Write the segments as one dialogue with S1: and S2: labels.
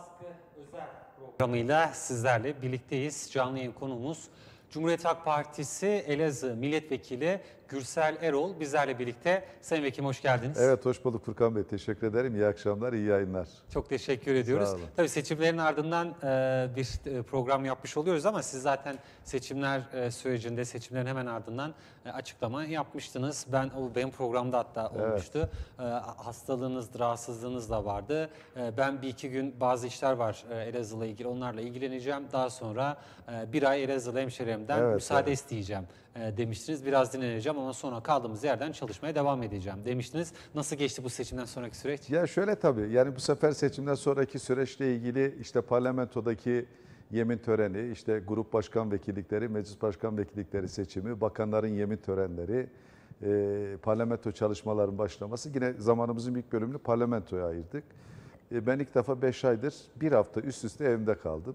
S1: Baskı Özel programıyla sizlerle birlikteyiz. Canlı yayın konuğumuz Cumhuriyet Halk Partisi Elazığ Milletvekili Gürsel Erol bizlerle birlikte. Sayın Vekim hoş geldiniz. Evet
S2: hoş bulduk Furkan Bey. Teşekkür ederim. İyi akşamlar, iyi yayınlar.
S1: Çok teşekkür ediyoruz. Sağ olun. Tabii seçimlerin ardından e, bir e, program yapmış oluyoruz ama siz zaten seçimler e, sürecinde, seçimlerin hemen ardından açıklama yapmıştınız. Ben o benim programda hatta olmuştu. Evet. Hastalığınız, rahatsızlığınız da vardı. Ben bir iki gün bazı işler var Elazığ'la ilgili. Onlarla ilgileneceğim. Daha sonra bir ay Elazığ hemşerimden evet, müsaade evet. isteyeceğim e, demiştiniz. Biraz dinleneceğim ama sonra kaldığımız yerden çalışmaya devam edeceğim demiştiniz. Nasıl geçti bu seçimden sonraki süreç?
S2: Ya şöyle tabii yani bu sefer seçimden sonraki süreçle ilgili işte parlamentodaki yemin töreni, işte grup başkan vekillikleri, meclis başkan vekillikleri seçimi, bakanların yemin törenleri, e, parlamento çalışmaların başlaması. Yine zamanımızın ilk bölümünü parlamentoya ayırdık. E, ben ilk defa 5 aydır bir hafta üst üste evimde kaldım.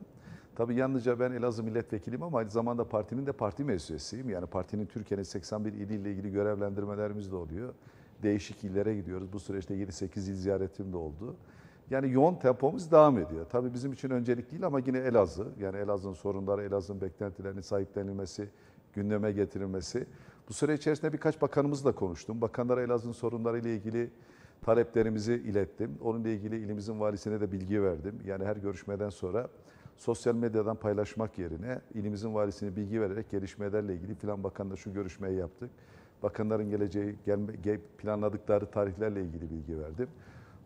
S2: Tabii yalnızca ben Elazığ milletvekiliyim ama aynı zamanda partinin de parti meclisiyim. Yani partinin Türkiye'nin 81 iliyle ilgili görevlendirmelerimiz de oluyor. Değişik illere gidiyoruz. Bu süreçte 7-8 il ziyaretim de oldu. Yani yoğun tempomuz devam ediyor. Tabii bizim için öncelik değil ama yine Elazığ. Yani Elazığ'ın sorunları, Elazığ'ın beklentilerinin sahiplenilmesi, gündeme getirilmesi. Bu süre içerisinde birkaç bakanımızla konuştum. Bakanlara Elazığ'ın sorunları ile ilgili taleplerimizi ilettim. Onunla ilgili ilimizin valisine de bilgi verdim. Yani her görüşmeden sonra sosyal medyadan paylaşmak yerine ilimizin valisine bilgi vererek gelişmelerle ilgili plan bakanla şu görüşmeyi yaptık. Bakanların geleceği gelme, planladıkları tarihlerle ilgili bilgi verdim.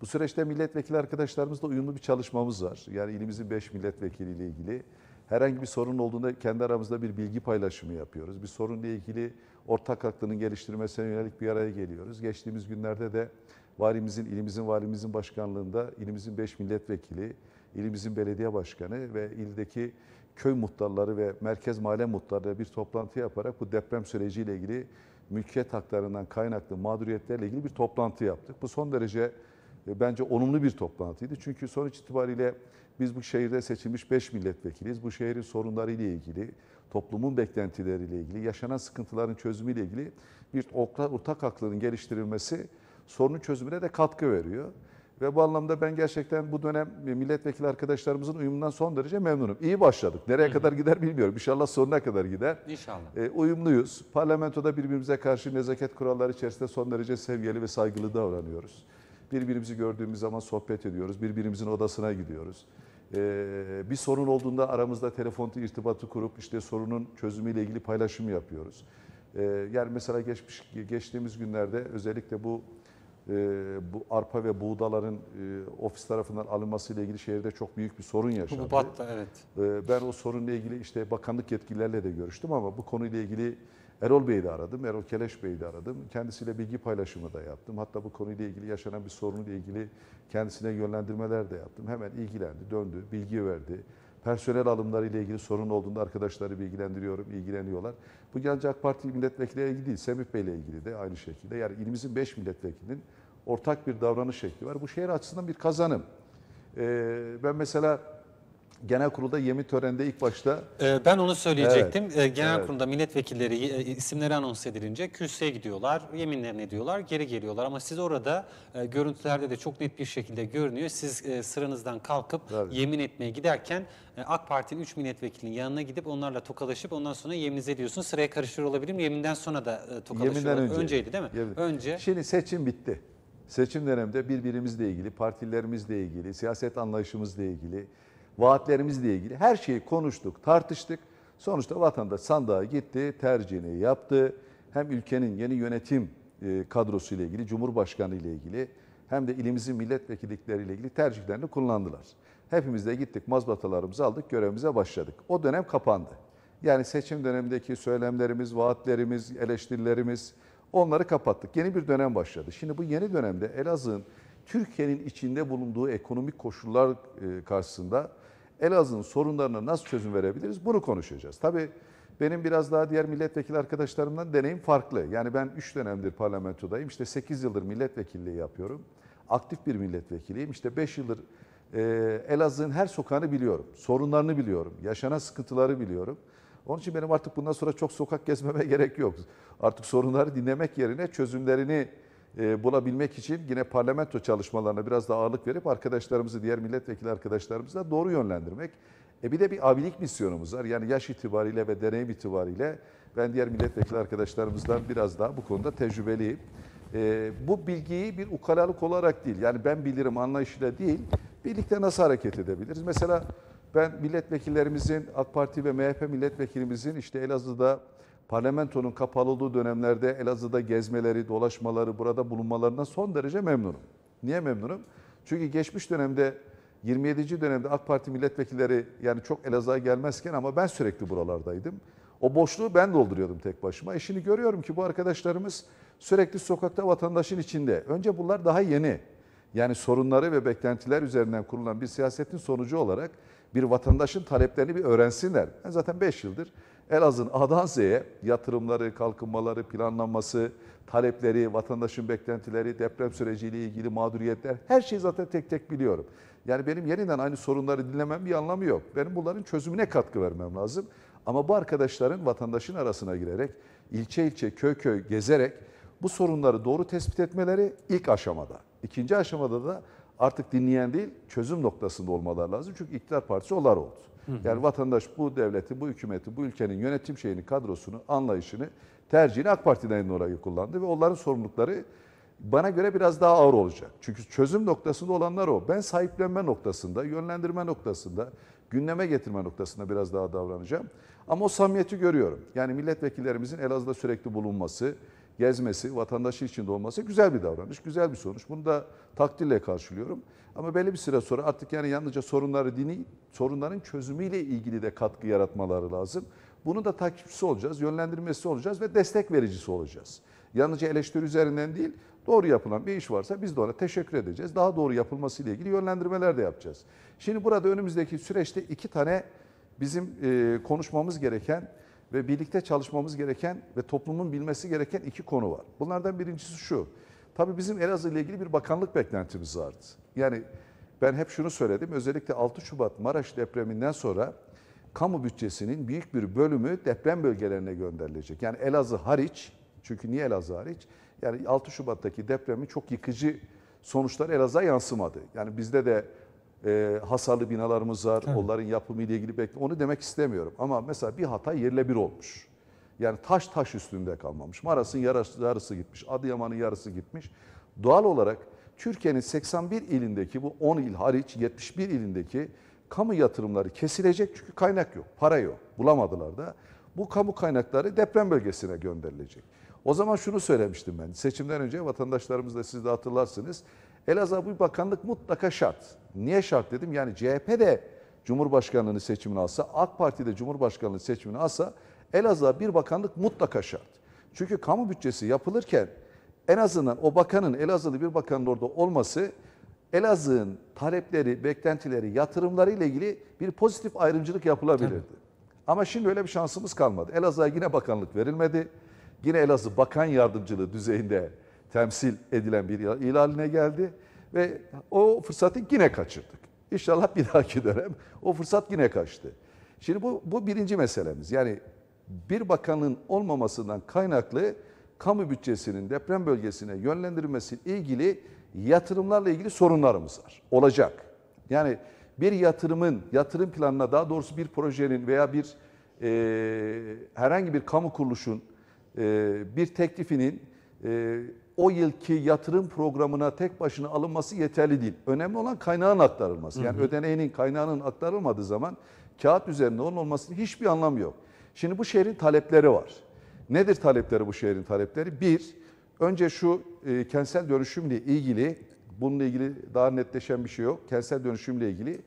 S2: Bu süreçte milletvekili arkadaşlarımızla uyumlu bir çalışmamız var. Yani ilimizin 5 milletvekiliyle ilgili herhangi bir sorun olduğunda kendi aramızda bir bilgi paylaşımı yapıyoruz. Bir sorunla ilgili ortak aklının geliştirmesine yönelik bir araya geliyoruz. Geçtiğimiz günlerde de valimizin, ilimizin valimizin başkanlığında ilimizin 5 milletvekili, ilimizin belediye başkanı ve ildeki köy muhtarları ve merkez mahalle muhtarları bir toplantı yaparak bu deprem süreciyle ilgili mülkiyet haklarından kaynaklı mağduriyetlerle ilgili bir toplantı yaptık. Bu son derece e, bence olumlu bir toplantıydı. Çünkü sonuç itibariyle biz bu şehirde seçilmiş 5 milletvekiliyiz. Bu şehrin sorunları ile ilgili, toplumun beklentileri ile ilgili, yaşanan sıkıntıların çözümü ile ilgili bir ortak aklının geliştirilmesi sorunun çözümüne de katkı veriyor. Ve bu anlamda ben gerçekten bu dönem milletvekili arkadaşlarımızın uyumundan son derece memnunum. İyi başladık. Nereye Hı. kadar gider bilmiyorum. İnşallah sonuna kadar gider. İnşallah. E, uyumluyuz. Parlamentoda birbirimize karşı nezaket kuralları içerisinde son derece sevgili ve saygılı davranıyoruz. Birbirimizi gördüğümüz zaman sohbet ediyoruz. Birbirimizin odasına gidiyoruz. E, bir sorun olduğunda aramızda telefon irtibatı kurup işte sorunun çözümüyle ilgili paylaşımı yapıyoruz. E, yani mesela geçmiş, geçtiğimiz günlerde özellikle bu ee, bu arpa ve buğdaların e, ofis tarafından alınması ile ilgili şehirde çok büyük bir sorun yaşandı. Bu battı evet. Ee, ben o sorunla ilgili işte bakanlık yetkililerle de görüştüm ama bu konuyla ilgili Erol Bey'i de aradım, Erol Keleş Bey'i de aradım. Kendisiyle bilgi paylaşımı da yaptım. Hatta bu konuyla ilgili yaşanan bir sorunla ilgili kendisine yönlendirmeler de yaptım. Hemen ilgilendi, döndü, bilgi verdi. Personel alımları ile ilgili sorun olduğunda arkadaşları bilgilendiriyorum, ilgileniyorlar. Bu Genci AK Parti milletvekiliyle ilgili değil, Semih Bey ile ilgili de aynı şekilde. Yani ilimizin 5 milletvekilinin ortak bir davranış şekli var. Bu şehir açısından bir kazanım. Ee, ben mesela Genel kurulda yemin töreninde ilk başta... Ee, ben onu söyleyecektim. Evet, ee, Genel evet.
S1: kurulda milletvekilleri e, e, isimleri anons edilince kürsüye gidiyorlar, yeminlerini ediyorlar, geri geliyorlar. Ama siz orada e, görüntülerde de çok net bir şekilde görünüyor. Siz sıranızdan kalkıp evet. yemin etmeye giderken AK Parti'nin 3 milletvekilinin yanına gidip onlarla tokalaşıp ondan sonra yeminize ediyorsunuz. Sıraya karışır olabilir mi? Yeminden sonra da e, tokalaşıyor. Önce. Önceydi değil mi?
S2: Yemin. Önce. Şimdi seçim bitti. Seçim döneminde birbirimizle ilgili, partilerimizle ilgili, siyaset anlayışımızla ilgili, vaatlerimizle ilgili her şeyi konuştuk, tartıştık. Sonuçta vatandaş sandığa gitti, tercihini yaptı. Hem ülkenin yeni yönetim e, kadrosu ile ilgili, Cumhurbaşkanı ile ilgili hem de ilimizin milletvekillikleri ile ilgili tercihlerini kullandılar. Hepimiz de gittik, mazbatalarımızı aldık, görevimize başladık. O dönem kapandı. Yani seçim dönemindeki söylemlerimiz, vaatlerimiz, eleştirilerimiz onları kapattık. Yeni bir dönem başladı. Şimdi bu yeni dönemde Elazığ'ın Türkiye'nin içinde bulunduğu ekonomik koşullar e, karşısında Elazığ'ın sorunlarına nasıl çözüm verebiliriz bunu konuşacağız. Tabii benim biraz daha diğer milletvekili arkadaşlarımdan deneyim farklı. Yani ben 3 dönemdir parlamentodayım. İşte 8 yıldır milletvekilliği yapıyorum. Aktif bir milletvekiliyim. İşte 5 yıldır e, Elazığ'ın her sokağını biliyorum. Sorunlarını biliyorum. Yaşanan sıkıntıları biliyorum. Onun için benim artık bundan sonra çok sokak gezmeme gerek yok. Artık sorunları dinlemek yerine çözümlerini e, bulabilmek için yine parlamento çalışmalarına biraz daha ağırlık verip arkadaşlarımızı, diğer milletvekili arkadaşlarımızı da doğru yönlendirmek. E bir de bir abilik misyonumuz var. Yani yaş itibariyle ve deneyim itibariyle ben diğer milletvekili arkadaşlarımızdan biraz daha bu konuda tecrübeliyim. E, bu bilgiyi bir ukalalık olarak değil, yani ben bilirim anlayışıyla değil, birlikte nasıl hareket edebiliriz? Mesela ben milletvekillerimizin, AK Parti ve MHP milletvekilimizin işte Elazığ'da parlamentonun kapalı olduğu dönemlerde Elazığ'da gezmeleri, dolaşmaları, burada bulunmalarına son derece memnunum. Niye memnunum? Çünkü geçmiş dönemde 27. dönemde AK Parti milletvekilleri yani çok Elazığ'a gelmezken ama ben sürekli buralardaydım. O boşluğu ben dolduruyordum tek başıma. E şimdi görüyorum ki bu arkadaşlarımız sürekli sokakta vatandaşın içinde. Önce bunlar daha yeni. Yani sorunları ve beklentiler üzerinden kurulan bir siyasetin sonucu olarak bir vatandaşın taleplerini bir öğrensinler. Ben zaten 5 yıldır Elazığ'ın Adanse'ye yatırımları, kalkınmaları, planlanması, talepleri, vatandaşın beklentileri, deprem süreciyle ilgili mağduriyetler her şeyi zaten tek tek biliyorum. Yani benim yeniden aynı sorunları dinlemem bir anlamı yok. Benim bunların çözümüne katkı vermem lazım. Ama bu arkadaşların vatandaşın arasına girerek, ilçe ilçe, köy köy gezerek bu sorunları doğru tespit etmeleri ilk aşamada. İkinci aşamada da artık dinleyen değil çözüm noktasında olmalar lazım. Çünkü iktidar partisi onlar oldu. Hı hı. Yani vatandaş bu devleti, bu hükümeti, bu ülkenin yönetim şeyini, kadrosunu, anlayışını, tercihini AK Parti'den orayı kullandı ve onların sorumlulukları bana göre biraz daha ağır olacak. Çünkü çözüm noktasında olanlar o. Ben sahiplenme noktasında, yönlendirme noktasında, gündeme getirme noktasında biraz daha davranacağım. Ama o samiyeti görüyorum. Yani milletvekillerimizin Elazığ'da sürekli bulunması, gezmesi, vatandaşı içinde olması güzel bir davranış, güzel bir sonuç. Bunu da takdirle karşılıyorum. Ama belli bir süre sonra artık yani yalnızca sorunları dini, sorunların çözümüyle ilgili de katkı yaratmaları lazım. Bunu da takipçisi olacağız, yönlendirmesi olacağız ve destek vericisi olacağız. Yalnızca eleştiri üzerinden değil, doğru yapılan bir iş varsa biz de ona teşekkür edeceğiz. Daha doğru yapılması ile ilgili yönlendirmeler de yapacağız. Şimdi burada önümüzdeki süreçte iki tane bizim e, konuşmamız gereken ve birlikte çalışmamız gereken ve toplumun bilmesi gereken iki konu var. Bunlardan birincisi şu. Tabii bizim Elazığ ile ilgili bir bakanlık beklentimiz vardı. Yani ben hep şunu söyledim. Özellikle 6 Şubat Maraş depreminden sonra kamu bütçesinin büyük bir bölümü deprem bölgelerine gönderilecek. Yani Elazığ hariç, çünkü niye Elazığ hariç? Yani 6 Şubat'taki depremin çok yıkıcı sonuçlar Elazığ'a yansımadı. Yani bizde de e, hasarlı binalarımız var. Tabii. Onların yapımı ile ilgili bekle. onu demek istemiyorum. Ama mesela bir hata yerle bir olmuş. Yani taş taş üstünde kalmamış. Maras'ın yarısı, yarısı gitmiş. Adıyaman'ın yarısı gitmiş. Doğal olarak Türkiye'nin 81 ilindeki bu 10 il hariç 71 ilindeki kamu yatırımları kesilecek çünkü kaynak yok, para yok. Bulamadılar da. Bu kamu kaynakları deprem bölgesine gönderilecek. O zaman şunu söylemiştim ben. Seçimden önce vatandaşlarımız da siz de hatırlarsınız. Elazığ'a bir bakanlık mutlaka şart. Niye şart dedim? Yani CHP de Cumhurbaşkanlığını seçimini alsa, AK Parti de Cumhurbaşkanlığı seçimini alsa Elazığ'a bir bakanlık mutlaka şart. Çünkü kamu bütçesi yapılırken en azından o bakanın Elazığlı bir bakanın orada olması Elazığ'ın talepleri, beklentileri, yatırımları ile ilgili bir pozitif ayrımcılık yapılabilirdi. Tabii. Ama şimdi öyle bir şansımız kalmadı. Elazığ'a yine bakanlık verilmedi. Yine Elazığ bakan yardımcılığı düzeyinde temsil edilen bir ilaline geldi ve o fırsatı yine kaçırdık. İnşallah bir dahaki dönem o fırsat yine kaçtı. Şimdi bu, bu birinci meselemiz. Yani bir bakanın olmamasından kaynaklı kamu bütçesinin deprem bölgesine yönlendirilmesi ilgili yatırımlarla ilgili sorunlarımız var. Olacak. Yani bir yatırımın, yatırım planına daha doğrusu bir projenin veya bir e, herhangi bir kamu kuruluşun e, bir teklifinin e, o yılki yatırım programına tek başına alınması yeterli değil. Önemli olan kaynağın aktarılması. Yani hı hı. ödeneğinin kaynağının aktarılmadığı zaman kağıt üzerinde onun olmasının hiçbir anlamı yok. Şimdi bu şehrin talepleri var. Nedir talepleri bu şehrin talepleri? Bir, önce şu e, kentsel dönüşümle ilgili, bununla ilgili daha netleşen bir şey yok. Kentsel dönüşümle ilgili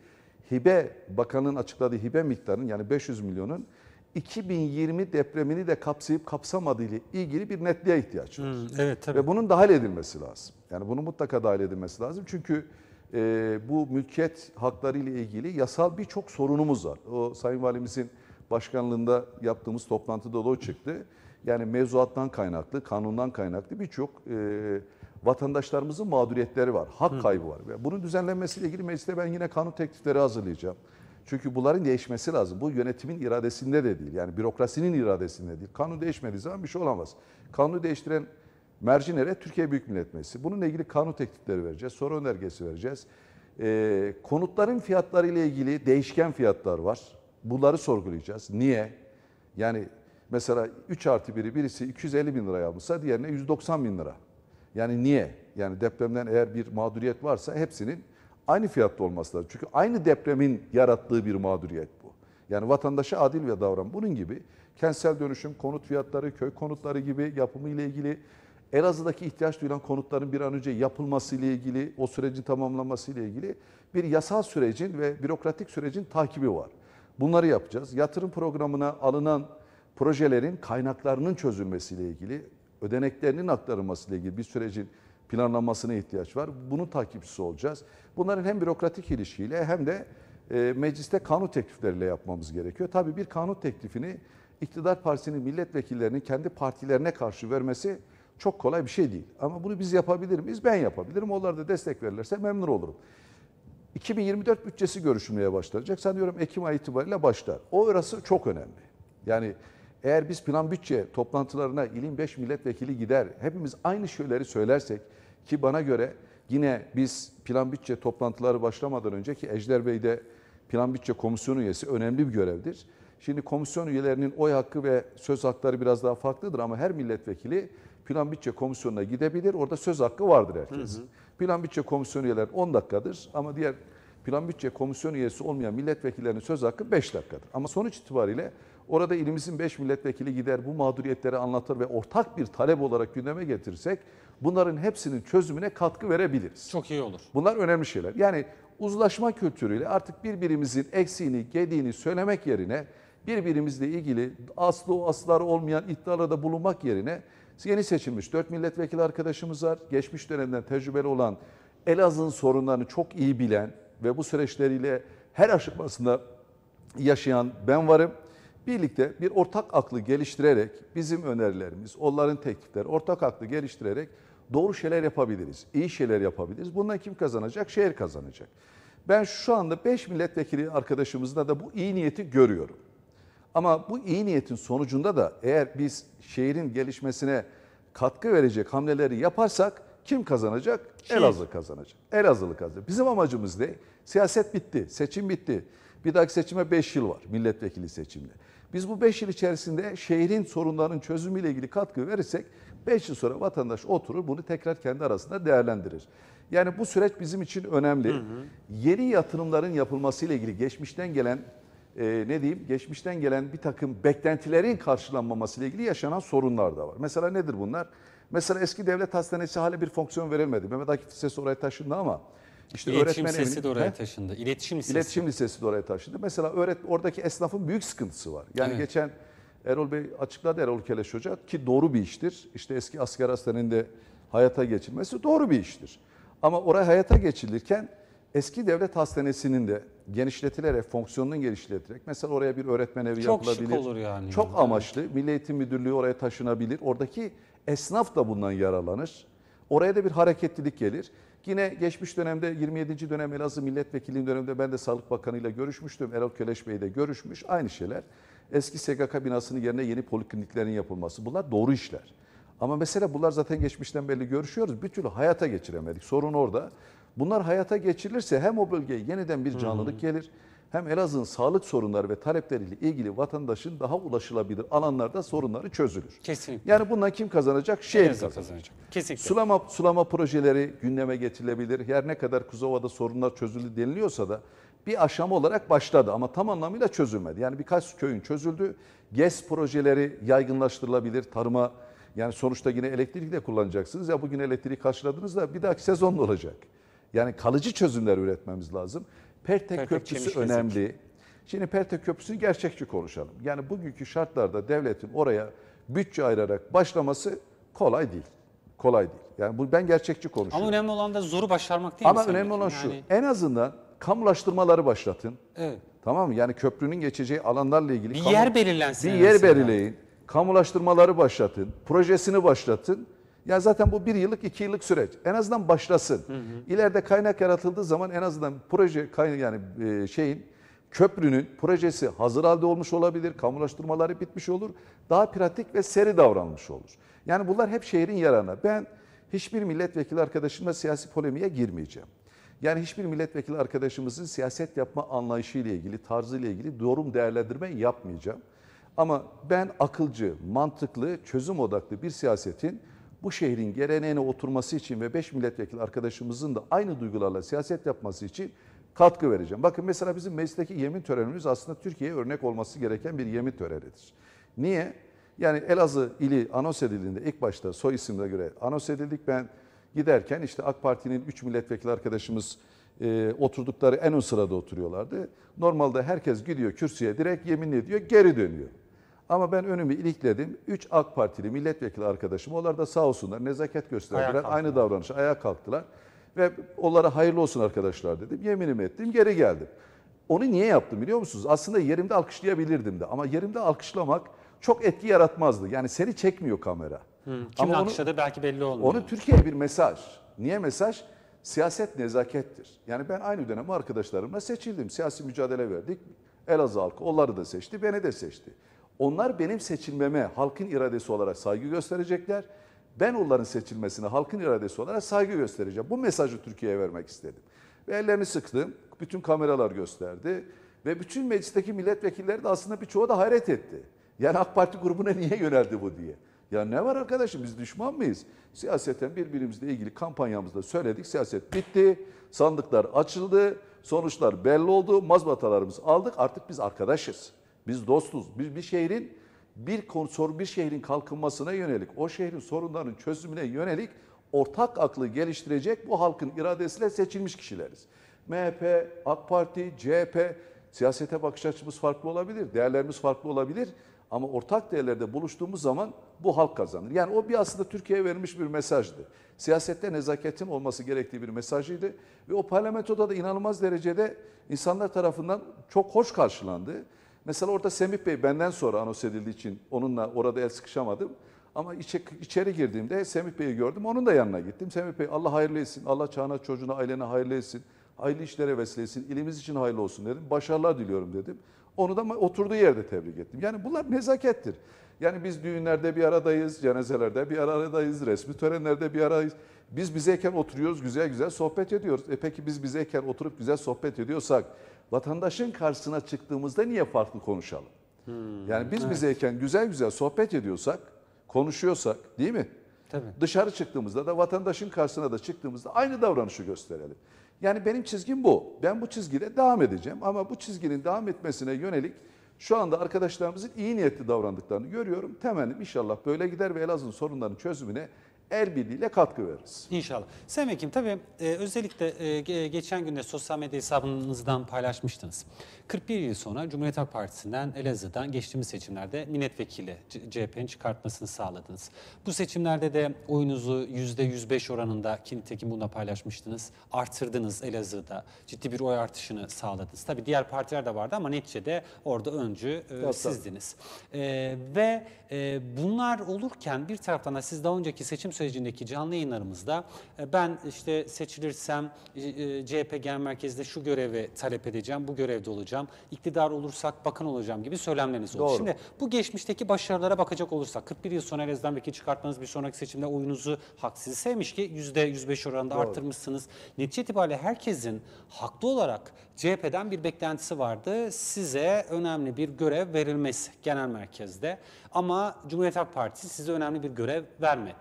S2: hibe, bakanın açıkladığı hibe miktarının yani 500 milyonun 2020 depremini de kapsayıp kapsamadığı ile ilgili bir netliğe ihtiyaç var. Hmm, evet tabii. Ve bunun dahil edilmesi lazım. Yani bunu mutlaka dahil edilmesi lazım. Çünkü e, bu mülkiyet hakları ile ilgili yasal birçok sorunumuz var. O Sayın Valimizin başkanlığında yaptığımız toplantıda da o çıktı. Yani mevzuattan kaynaklı, kanundan kaynaklı birçok e, vatandaşlarımızın mağduriyetleri var, hak hmm. kaybı var. Bunun düzenlenmesiyle ilgili mecliste ben yine kanun teklifleri hazırlayacağım. Çünkü bunların değişmesi lazım. Bu yönetimin iradesinde de değil. Yani bürokrasinin iradesinde değil. Kanun değişmediği zaman bir şey olamaz. Kanunu değiştiren merci nereye? Türkiye Büyük Millet Meclisi. Bununla ilgili kanun teklifleri vereceğiz. Soru önergesi vereceğiz. E, konutların fiyatları ile ilgili değişken fiyatlar var. Bunları sorgulayacağız. Niye? Yani mesela 3 artı biri birisi 250 bin lira almışsa diğerine 190 bin lira. Yani niye? Yani depremden eğer bir mağduriyet varsa hepsinin aynı fiyatta olması lazım. Çünkü aynı depremin yarattığı bir mağduriyet bu. Yani vatandaşa adil ve davran. Bunun gibi kentsel dönüşüm, konut fiyatları, köy konutları gibi yapımı ile ilgili Elazığ'daki ihtiyaç duyulan konutların bir an önce yapılması ile ilgili, o sürecin tamamlanması ile ilgili bir yasal sürecin ve bürokratik sürecin takibi var. Bunları yapacağız. Yatırım programına alınan projelerin kaynaklarının çözülmesiyle ilgili, ödeneklerinin aktarılmasıyla ilgili bir sürecin planlanmasına ihtiyaç var. Bunun takipçisi olacağız. Bunların hem bürokratik ilişkiyle hem de e, mecliste kanun teklifleriyle yapmamız gerekiyor. Tabii bir kanun teklifini iktidar partisinin milletvekillerinin kendi partilerine karşı vermesi çok kolay bir şey değil. Ama bunu biz yapabilir miyiz? Ben yapabilirim. Onlar da destek verirlerse memnun olurum. 2024 bütçesi görüşmeye başlanacak. Sanıyorum Ekim ayı itibariyle başlar. O orası çok önemli. Yani eğer biz plan bütçe toplantılarına ilin 5 milletvekili gider, hepimiz aynı şeyleri söylersek ki bana göre Yine biz plan bütçe toplantıları başlamadan önceki Ejder Bey de plan bütçe komisyonu üyesi önemli bir görevdir. Şimdi komisyon üyelerinin oy hakkı ve söz hakları biraz daha farklıdır ama her milletvekili plan bütçe komisyonuna gidebilir. Orada söz hakkı vardır herkes. Hı hı. Plan bütçe komisyon üyeler 10 dakikadır ama diğer plan bütçe komisyon üyesi olmayan milletvekillerinin söz hakkı 5 dakikadır. Ama sonuç itibariyle orada ilimizin 5 milletvekili gider bu mağduriyetleri anlatır ve ortak bir talep olarak gündeme getirsek bunların hepsinin çözümüne katkı verebiliriz. Çok iyi olur. Bunlar önemli şeyler. Yani uzlaşma kültürüyle artık birbirimizin eksiğini, gediğini söylemek yerine birbirimizle ilgili aslı o asları olmayan iddialarda bulunmak yerine yeni seçilmiş 4 milletvekili arkadaşımız var. Geçmiş dönemden tecrübeli olan Elazığ'ın sorunlarını çok iyi bilen ve bu süreçleriyle her aşamasında yaşayan ben varım. Birlikte bir ortak aklı geliştirerek bizim önerilerimiz, onların teklifleri ortak aklı geliştirerek Doğru şeyler yapabiliriz. iyi şeyler yapabiliriz. Bundan kim kazanacak? Şehir kazanacak. Ben şu anda 5 milletvekili arkadaşımızda da bu iyi niyeti görüyorum. Ama bu iyi niyetin sonucunda da eğer biz şehrin gelişmesine katkı verecek hamleleri yaparsak kim kazanacak? Şehir. Elazığ kazanacak. Elazığlı kazanacak. Bizim amacımız ne? Siyaset bitti, seçim bitti. Bir dahaki seçime 5 yıl var milletvekili seçimle. Biz bu 5 yıl içerisinde şehrin sorunlarının çözümüyle ilgili katkı verirsek 5 yıl sonra vatandaş oturur bunu tekrar kendi arasında değerlendirir. Yani bu süreç bizim için önemli. Hı hı. Yeni yatırımların yapılmasıyla ilgili geçmişten gelen e, ne diyeyim geçmişten gelen bir takım beklentilerin karşılanmaması ile ilgili yaşanan sorunlar da var. Mesela nedir bunlar? Mesela eski devlet hastanesi hala bir fonksiyon verilmedi. Mehmet Akif Lisesi oraya taşındı ama işte İletişim öğretmen Lisesi evinin, de oraya he? taşındı. İletişim Lisesi. İletişim Lisesi de oraya taşındı. Mesela öğret, oradaki esnafın büyük sıkıntısı var. Yani evet. geçen Erol Bey açıkladı Erol Keleş Hoca ki doğru bir iştir. İşte eski asker hastanenin hayata geçirmesi doğru bir iştir. Ama oraya hayata geçirilirken eski devlet hastanesinin de genişletilerek, fonksiyonunun genişletilerek mesela oraya bir öğretmen evi Çok yapılabilir. Çok şık olur yani. Çok amaçlı. Milli Eğitim Müdürlüğü oraya taşınabilir. Oradaki esnaf da bundan yararlanır. Oraya da bir hareketlilik gelir. Yine geçmiş dönemde 27. dönem Elazığ milletvekilinin döneminde ben de Sağlık Bakanı ile görüşmüştüm. Erol Köleş Bey de görüşmüş. Aynı şeyler. Eski SGK binasının yerine yeni polikliniklerin yapılması. Bunlar doğru işler. Ama mesela bunlar zaten geçmişten belli görüşüyoruz. Bir türlü hayata geçiremedik. Sorun orada. Bunlar hayata geçirilirse hem o bölgeye yeniden bir canlılık gelir hem Elazığ'ın sağlık sorunları ve talepleriyle ilgili vatandaşın daha ulaşılabilir alanlarda sorunları çözülür. Kesinlikle. Yani bundan kim kazanacak? Şehir kazanacak. kazanacak. Kesinlikle. Sulama, sulama projeleri gündeme getirilebilir. Her ne kadar Kuzova'da sorunlar çözüldü deniliyorsa da bir aşama olarak başladı ama tam anlamıyla çözülmedi. Yani birkaç köyün çözüldü. GES projeleri yaygınlaştırılabilir. Tarıma yani sonuçta yine elektrik de kullanacaksınız. Ya bugün elektriği karşıladınız da bir dahaki sezon olacak. Yani kalıcı çözümler üretmemiz lazım. Pertek, Pertek Köprüsü önemli. Şimdi Pertek Köprüsü'nü gerçekçi konuşalım. Yani bugünkü şartlarda devletin oraya bütçe ayırarak başlaması kolay değil. Kolay değil. Yani bu ben gerçekçi konuşuyorum.
S1: Ama önemli olan da zoru başarmak değil Ama mi? Ama önemli olan yani...
S2: şu. En azından kamulaştırmaları başlatın. Evet. Tamam mı? Yani köprünün geçeceği alanlarla ilgili bir kamu, yer belirlensin. Bir yer mesela. belirleyin. Kamulaştırmaları başlatın. Projesini başlatın. Ya zaten bu bir yıllık, iki yıllık süreç. En azından başlasın. Hı hı. İleride kaynak yaratıldığı zaman en azından proje kaynak yani e, şeyin köprünün projesi hazır halde olmuş olabilir, kamulaştırmaları bitmiş olur, daha pratik ve seri davranmış olur. Yani bunlar hep şehrin yararına. Ben hiçbir milletvekili arkadaşımla siyasi polemiğe girmeyeceğim. Yani hiçbir milletvekili arkadaşımızın siyaset yapma anlayışı ile ilgili, tarzı ile ilgili yorum değerlendirme yapmayacağım. Ama ben akılcı, mantıklı, çözüm odaklı bir siyasetin bu şehrin geleneğine oturması için ve 5 milletvekili arkadaşımızın da aynı duygularla siyaset yapması için katkı vereceğim. Bakın mesela bizim meclisteki yemin törenimiz aslında Türkiye'ye örnek olması gereken bir yemin törenidir. Niye? Yani Elazığ ili anons edildiğinde ilk başta soy isimle göre anons edildik. Ben Giderken işte AK Parti'nin 3 milletvekili arkadaşımız e, oturdukları en ön sırada oturuyorlardı. Normalde herkes gidiyor kürsüye direkt yemin ediyor geri dönüyor. Ama ben önümü ilikledim. 3 AK Partili milletvekili arkadaşım onlar da sağ olsunlar nezaket gösterdiler. Aynı davranışı ayağa kalktılar. Ve onlara hayırlı olsun arkadaşlar dedim. Yeminimi ettim geri geldim. Onu niye yaptım biliyor musunuz? Aslında yerimde alkışlayabilirdim de ama yerimde alkışlamak çok etki yaratmazdı. Yani seni çekmiyor kamera.
S1: Hı, kim alkışladı belki belli olmuyor. Onu
S2: Türkiye'ye bir mesaj. Niye mesaj? Siyaset nezakettir. Yani ben aynı dönem arkadaşlarımla seçildim. Siyasi mücadele verdik. Elazığ halkı onları da seçti, beni de seçti. Onlar benim seçilmeme halkın iradesi olarak saygı gösterecekler. Ben onların seçilmesine halkın iradesi olarak saygı göstereceğim. Bu mesajı Türkiye'ye vermek istedim. Ve ellerini sıktım. Bütün kameralar gösterdi. Ve bütün meclisteki milletvekilleri de aslında birçoğu da hayret etti. Yani AK Parti grubuna niye yöneldi bu diye. Ya ne var arkadaşım biz düşman mıyız? Siyaseten birbirimizle ilgili kampanyamızda söyledik. Siyaset bitti. Sandıklar açıldı. Sonuçlar belli oldu. mazbatalarımızı aldık. Artık biz arkadaşız. Biz dostuz. Biz bir şehrin bir konsor bir şehrin kalkınmasına yönelik, o şehrin sorunlarının çözümüne yönelik ortak aklı geliştirecek bu halkın iradesiyle seçilmiş kişileriz. MHP, AK Parti, CHP siyasete bakış açımız farklı olabilir, değerlerimiz farklı olabilir ama ortak değerlerde buluştuğumuz zaman bu halk kazanır. Yani o bir aslında Türkiye'ye vermiş bir mesajdı. Siyasette nezaketin olması gerektiği bir mesajıydı. Ve o parlamentoda da inanılmaz derecede insanlar tarafından çok hoş karşılandı. Mesela orada Semih Bey benden sonra anons edildiği için onunla orada el sıkışamadım. Ama içe, içeri girdiğimde Semih Bey'i gördüm. Onun da yanına gittim. Semih Bey Allah hayırlı etsin. Allah çağına çocuğuna ailene hayırlı etsin. Hayırlı işlere vesile etsin. İlimiz için hayırlı olsun dedim. Başarılar diliyorum dedim. Onu da oturduğu yerde tebrik ettim. Yani bunlar nezakettir. Yani biz düğünlerde bir aradayız, cenazelerde bir aradayız, resmi törenlerde bir aradayız. Biz bizeyken oturuyoruz, güzel güzel sohbet ediyoruz. E peki biz bizeyken oturup güzel sohbet ediyorsak vatandaşın karşısına çıktığımızda niye farklı konuşalım? Hmm, yani biz evet. bizeyken güzel güzel sohbet ediyorsak, konuşuyorsak değil mi? Tabii. Dışarı çıktığımızda da vatandaşın karşısına da çıktığımızda aynı davranışı gösterelim. Yani benim çizgim bu. Ben bu çizgide devam edeceğim ama bu çizginin devam etmesine yönelik şu anda arkadaşlarımızın iyi niyetli davrandıklarını görüyorum. Temennim inşallah böyle gider ve Elazığ'ın sorunlarının çözümüne el birliğiyle katkı veririz. İnşallah. Sayın Vekim tabii e, özellikle
S1: e, geçen günde sosyal medya hesabınızdan paylaşmıştınız. 41 yıl sonra Cumhuriyet Halk Partisi'nden Elazığ'dan geçtiğimiz seçimlerde milletvekili CHP'nin çıkartmasını sağladınız. Bu seçimlerde de oyunuzu %105 oranında ki nitekim bununla paylaşmıştınız. Artırdınız Elazığ'da. Ciddi bir oy artışını sağladınız. Tabii diğer partiler de vardı ama neticede orada öncü e, sizdiniz. E, ve e, bunlar olurken bir taraftan da siz daha önceki seçim sürecindeki canlı yayınlarımızda e, ben işte seçilirsem e, e, CHP Genel Merkezi'nde şu görevi talep edeceğim, bu görevde olacağım, iktidar olursak bakan olacağım gibi söylemleriniz oldu. Şimdi bu geçmişteki başarılara bakacak olursak 41 yıl sonra Erez'den vekil çıkartmanız bir sonraki seçimde oyunuzu haksız sevmiş ki %105 oranında Doğru. artırmışsınız. Netice itibariyle herkesin haklı olarak CHP'den bir beklentisi vardı. Size önemli bir görev verilmesi genel merkezde ama Cumhuriyet Halk Partisi size önemli bir görev vermedi.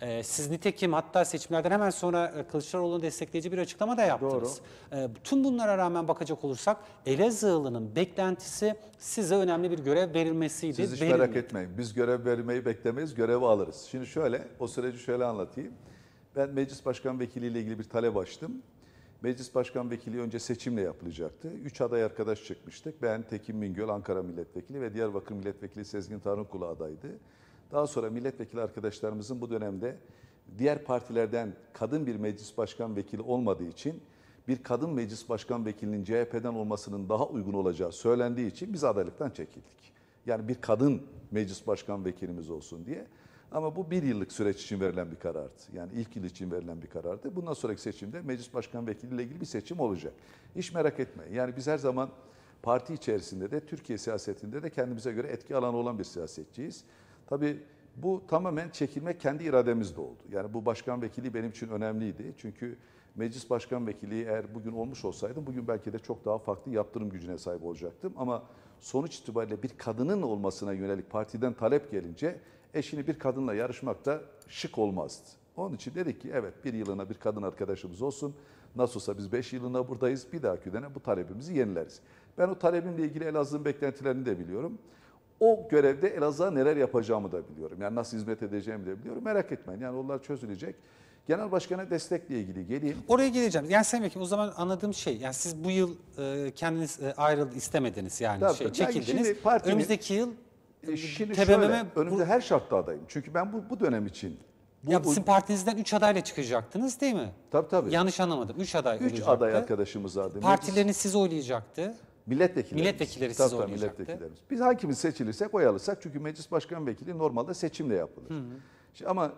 S1: E, siz nitekim hatta seçimlerden hemen sonra e, Kılıçdaroğlu'nu destekleyici bir açıklama da yaptınız. Doğru. E, ee, tüm bunlara rağmen bakacak olursak Elazığlı'nın beklentisi
S2: size önemli bir görev verilmesiydi. Siz hiç Verilmedi. merak etmeyin. Biz görev vermeyi beklemeyiz, görevi alırız. Şimdi şöyle, o süreci şöyle anlatayım. Ben meclis başkan vekiliyle ilgili bir talep açtım. Meclis Başkan Vekili önce seçimle yapılacaktı. Üç aday arkadaş çıkmıştık. Ben Tekin Mingöl, Ankara Milletvekili ve Diyarbakır Milletvekili Sezgin Tanrıkulu adaydı. Daha sonra milletvekili arkadaşlarımızın bu dönemde diğer partilerden kadın bir meclis başkan vekili olmadığı için bir kadın meclis başkan vekilinin CHP'den olmasının daha uygun olacağı söylendiği için biz adaylıktan çekildik. Yani bir kadın meclis başkan vekilimiz olsun diye. Ama bu bir yıllık süreç için verilen bir karardı. Yani ilk yıl için verilen bir karardı. Bundan sonraki seçimde meclis başkan vekiliyle ilgili bir seçim olacak. Hiç merak etme. Yani biz her zaman parti içerisinde de Türkiye siyasetinde de kendimize göre etki alanı olan bir siyasetçiyiz. Tabii bu tamamen çekilme kendi irademizde oldu. Yani bu başkan vekili benim için önemliydi. Çünkü meclis başkan vekili eğer bugün olmuş olsaydım bugün belki de çok daha farklı yaptırım gücüne sahip olacaktım. Ama sonuç itibariyle bir kadının olmasına yönelik partiden talep gelince eşini bir kadınla yarışmak da şık olmazdı. Onun için dedik ki evet bir yılına bir kadın arkadaşımız olsun. Nasıl olsa biz 5 yılına buradayız. Bir dahaki dönem bu talebimizi yenileriz. Ben o talebimle ilgili Elazığ'ın beklentilerini de biliyorum o görevde Elazığ'a neler yapacağımı da biliyorum. Yani nasıl hizmet edeceğimi de biliyorum. Merak etmeyin yani onlar çözülecek. Genel Başkan'a destekle ilgili geleyim. Oraya geleceğim. Yani
S1: Sayın Vekilim o zaman anladığım şey yani siz bu yıl e, kendiniz e, ayrıl istemediniz yani tabii, şey, çekildiniz. Yani partinin, Önümüzdeki yıl e, şimdi TBMM, şöyle,
S2: önümde her şartta adayım. Çünkü ben bu, bu
S1: dönem için bu, ya sizin partinizden 3 adayla çıkacaktınız değil mi? Tabii tabii. Yanlış anlamadım. 3 aday üç olacaktı. 3 aday arkadaşımız vardı. Partileriniz siz oylayacaktı.
S2: Milletvekillerimiz. Milletvekilleri sizi tabii, oynayacaktı. Milletvekillerimiz. Biz hangimiz seçilirsek oy alırsak çünkü meclis başkan vekili normalde seçimle yapılır. Hı hı. ama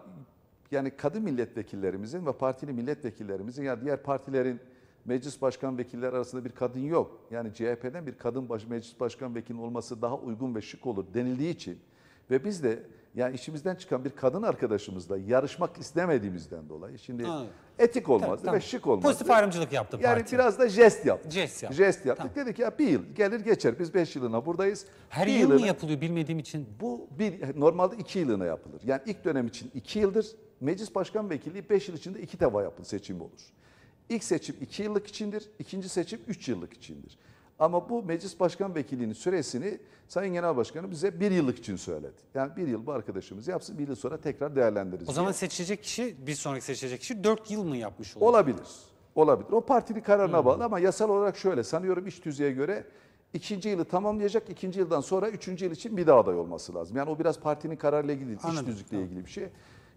S2: yani kadın milletvekillerimizin ve partili milletvekillerimizin ya yani diğer partilerin meclis başkan vekilleri arasında bir kadın yok. Yani CHP'den bir kadın baş, meclis başkan vekili olması daha uygun ve şık olur denildiği için ve biz de yani işimizden çıkan bir kadın arkadaşımızla yarışmak istemediğimizden dolayı şimdi ha. etik olmazdı tabii, tabii. ve şık olmazdı. Pozitif ayrımcılık yaptı yani parti. Yani biraz da jest yaptı. Jest yaptı. Jest yaptık. Tamam. Dedik ya bir yıl gelir geçer biz beş yılına buradayız. Her bir yıl yılına, mı yapılıyor bilmediğim için? Bu bir, normalde iki yılına yapılır. Yani ilk dönem için iki yıldır. Meclis Başkan Vekilliği beş yıl içinde iki defa yapılır seçim olur. İlk seçim iki yıllık içindir, ikinci seçim üç yıllık içindir. Ama bu meclis başkan vekilinin süresini Sayın Genel Başkanı bize bir yıllık için söyledi. Yani bir yıl bu arkadaşımız yapsın bir yıl sonra tekrar değerlendiririz. O zaman
S1: seçilecek kişi bir sonraki seçilecek kişi dört yıl mı yapmış olur?
S2: Olabilir. Olabilir. O partinin kararına hmm. bağlı ama yasal olarak şöyle sanıyorum iş düzeye göre ikinci yılı tamamlayacak. ikinci yıldan sonra üçüncü yıl için bir daha aday olması lazım. Yani o biraz partinin kararıyla ilgili, Anladım. iş düzlükle ilgili bir şey.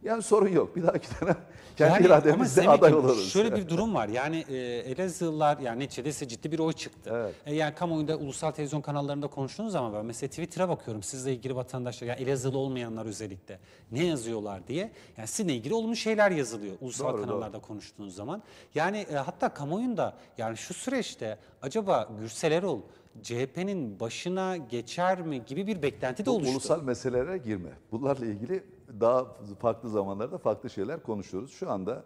S2: Yani sorun yok. Bir dahaki dönem kendi yani, irademizle aday oluruz. Şöyle yani. bir durum var. Yani
S1: e, Elazığlılar yani ise ciddi bir oy çıktı. Evet. E, yani kamuoyunda ulusal televizyon kanallarında konuştuğunuz zaman ben mesela Twitter'a bakıyorum. Sizle ilgili vatandaşlar yani Elazığlı olmayanlar özellikle ne yazıyorlar diye. Yani sizinle ilgili olumlu şeyler yazılıyor ulusal doğru, kanallarda doğru. konuştuğunuz zaman. Yani e, hatta kamuoyunda yani şu süreçte acaba Gürsel Erol CHP'nin başına
S2: geçer mi gibi bir beklenti de oluştu. Ulusal meselelere girme. Bunlarla ilgili daha farklı zamanlarda farklı şeyler konuşuyoruz. Şu anda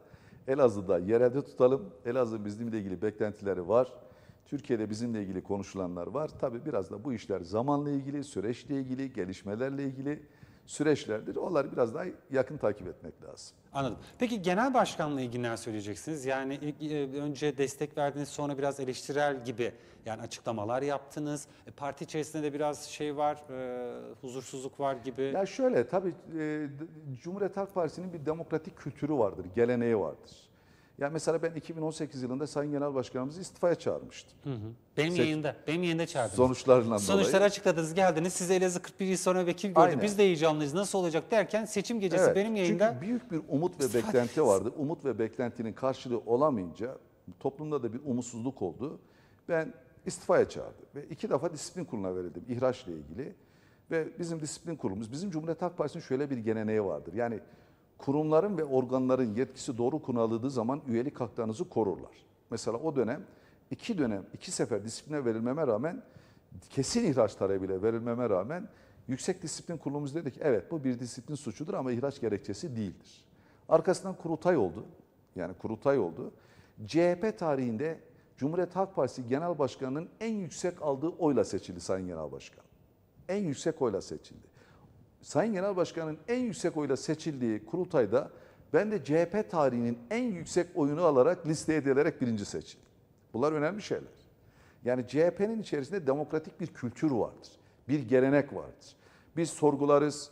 S2: Elazığ'da yerelde tutalım. Elazığ bizimle ilgili beklentileri var. Türkiye'de bizimle ilgili konuşulanlar var. Tabii biraz da bu işler zamanla ilgili, süreçle ilgili, gelişmelerle ilgili süreçlerdir. Onları biraz daha yakın takip etmek lazım.
S1: Anladım. Peki genel başkanla ilgili ne söyleyeceksiniz? Yani ilk, e, önce destek verdiniz sonra biraz eleştirel gibi yani açıklamalar yaptınız. E, parti içerisinde de biraz şey var, e, huzursuzluk var gibi. Ya
S2: şöyle tabii e, Cumhuriyet Halk Partisi'nin bir demokratik kültürü vardır, geleneği vardır. Ya mesela ben 2018 yılında Sayın Genel Başkanımızı istifaya çağırmıştım. Hı hı.
S1: Benim Seç... yayında, benim yayında çağırdınız. Sonuçlarından Sonuçları dolayı. Sonuçları açıkladınız, geldiniz. Siz Elazığ 41 yıl sonra vekil gördü. Aynen. Biz de heyecanlıyız. Nasıl olacak derken seçim gecesi evet. benim yayında. Çünkü
S2: büyük bir umut ve istifaya... beklenti vardı. Umut ve beklentinin karşılığı olamayınca toplumda da bir umutsuzluk oldu. Ben istifaya çağırdım ve iki defa disiplin kuruluna verildim ihraçla ilgili. Ve bizim disiplin kurulumuz, bizim Cumhuriyet Halk Partisi'nin şöyle bir geleneği vardır. Yani kurumların ve organların yetkisi doğru kullanıldığı zaman üyelik haklarınızı korurlar. Mesela o dönem iki dönem, iki sefer disipline verilmeme rağmen, kesin ihraç bile verilmeme rağmen Yüksek Disiplin Kurulumuz dedi ki evet bu bir disiplin suçudur ama ihraç gerekçesi değildir. Arkasından kurutay oldu. Yani kurutay oldu. CHP tarihinde Cumhuriyet Halk Partisi Genel Başkanı'nın en yüksek aldığı oyla seçildi Sayın Genel Başkan. En yüksek oyla seçildi. Sayın Genel Başkan'ın en yüksek oyla seçildiği kurultayda ben de CHP tarihinin en yüksek oyunu alarak liste edilerek birinci seçildim. Bunlar önemli şeyler. Yani CHP'nin içerisinde demokratik bir kültür vardır. Bir gelenek vardır. Biz sorgularız,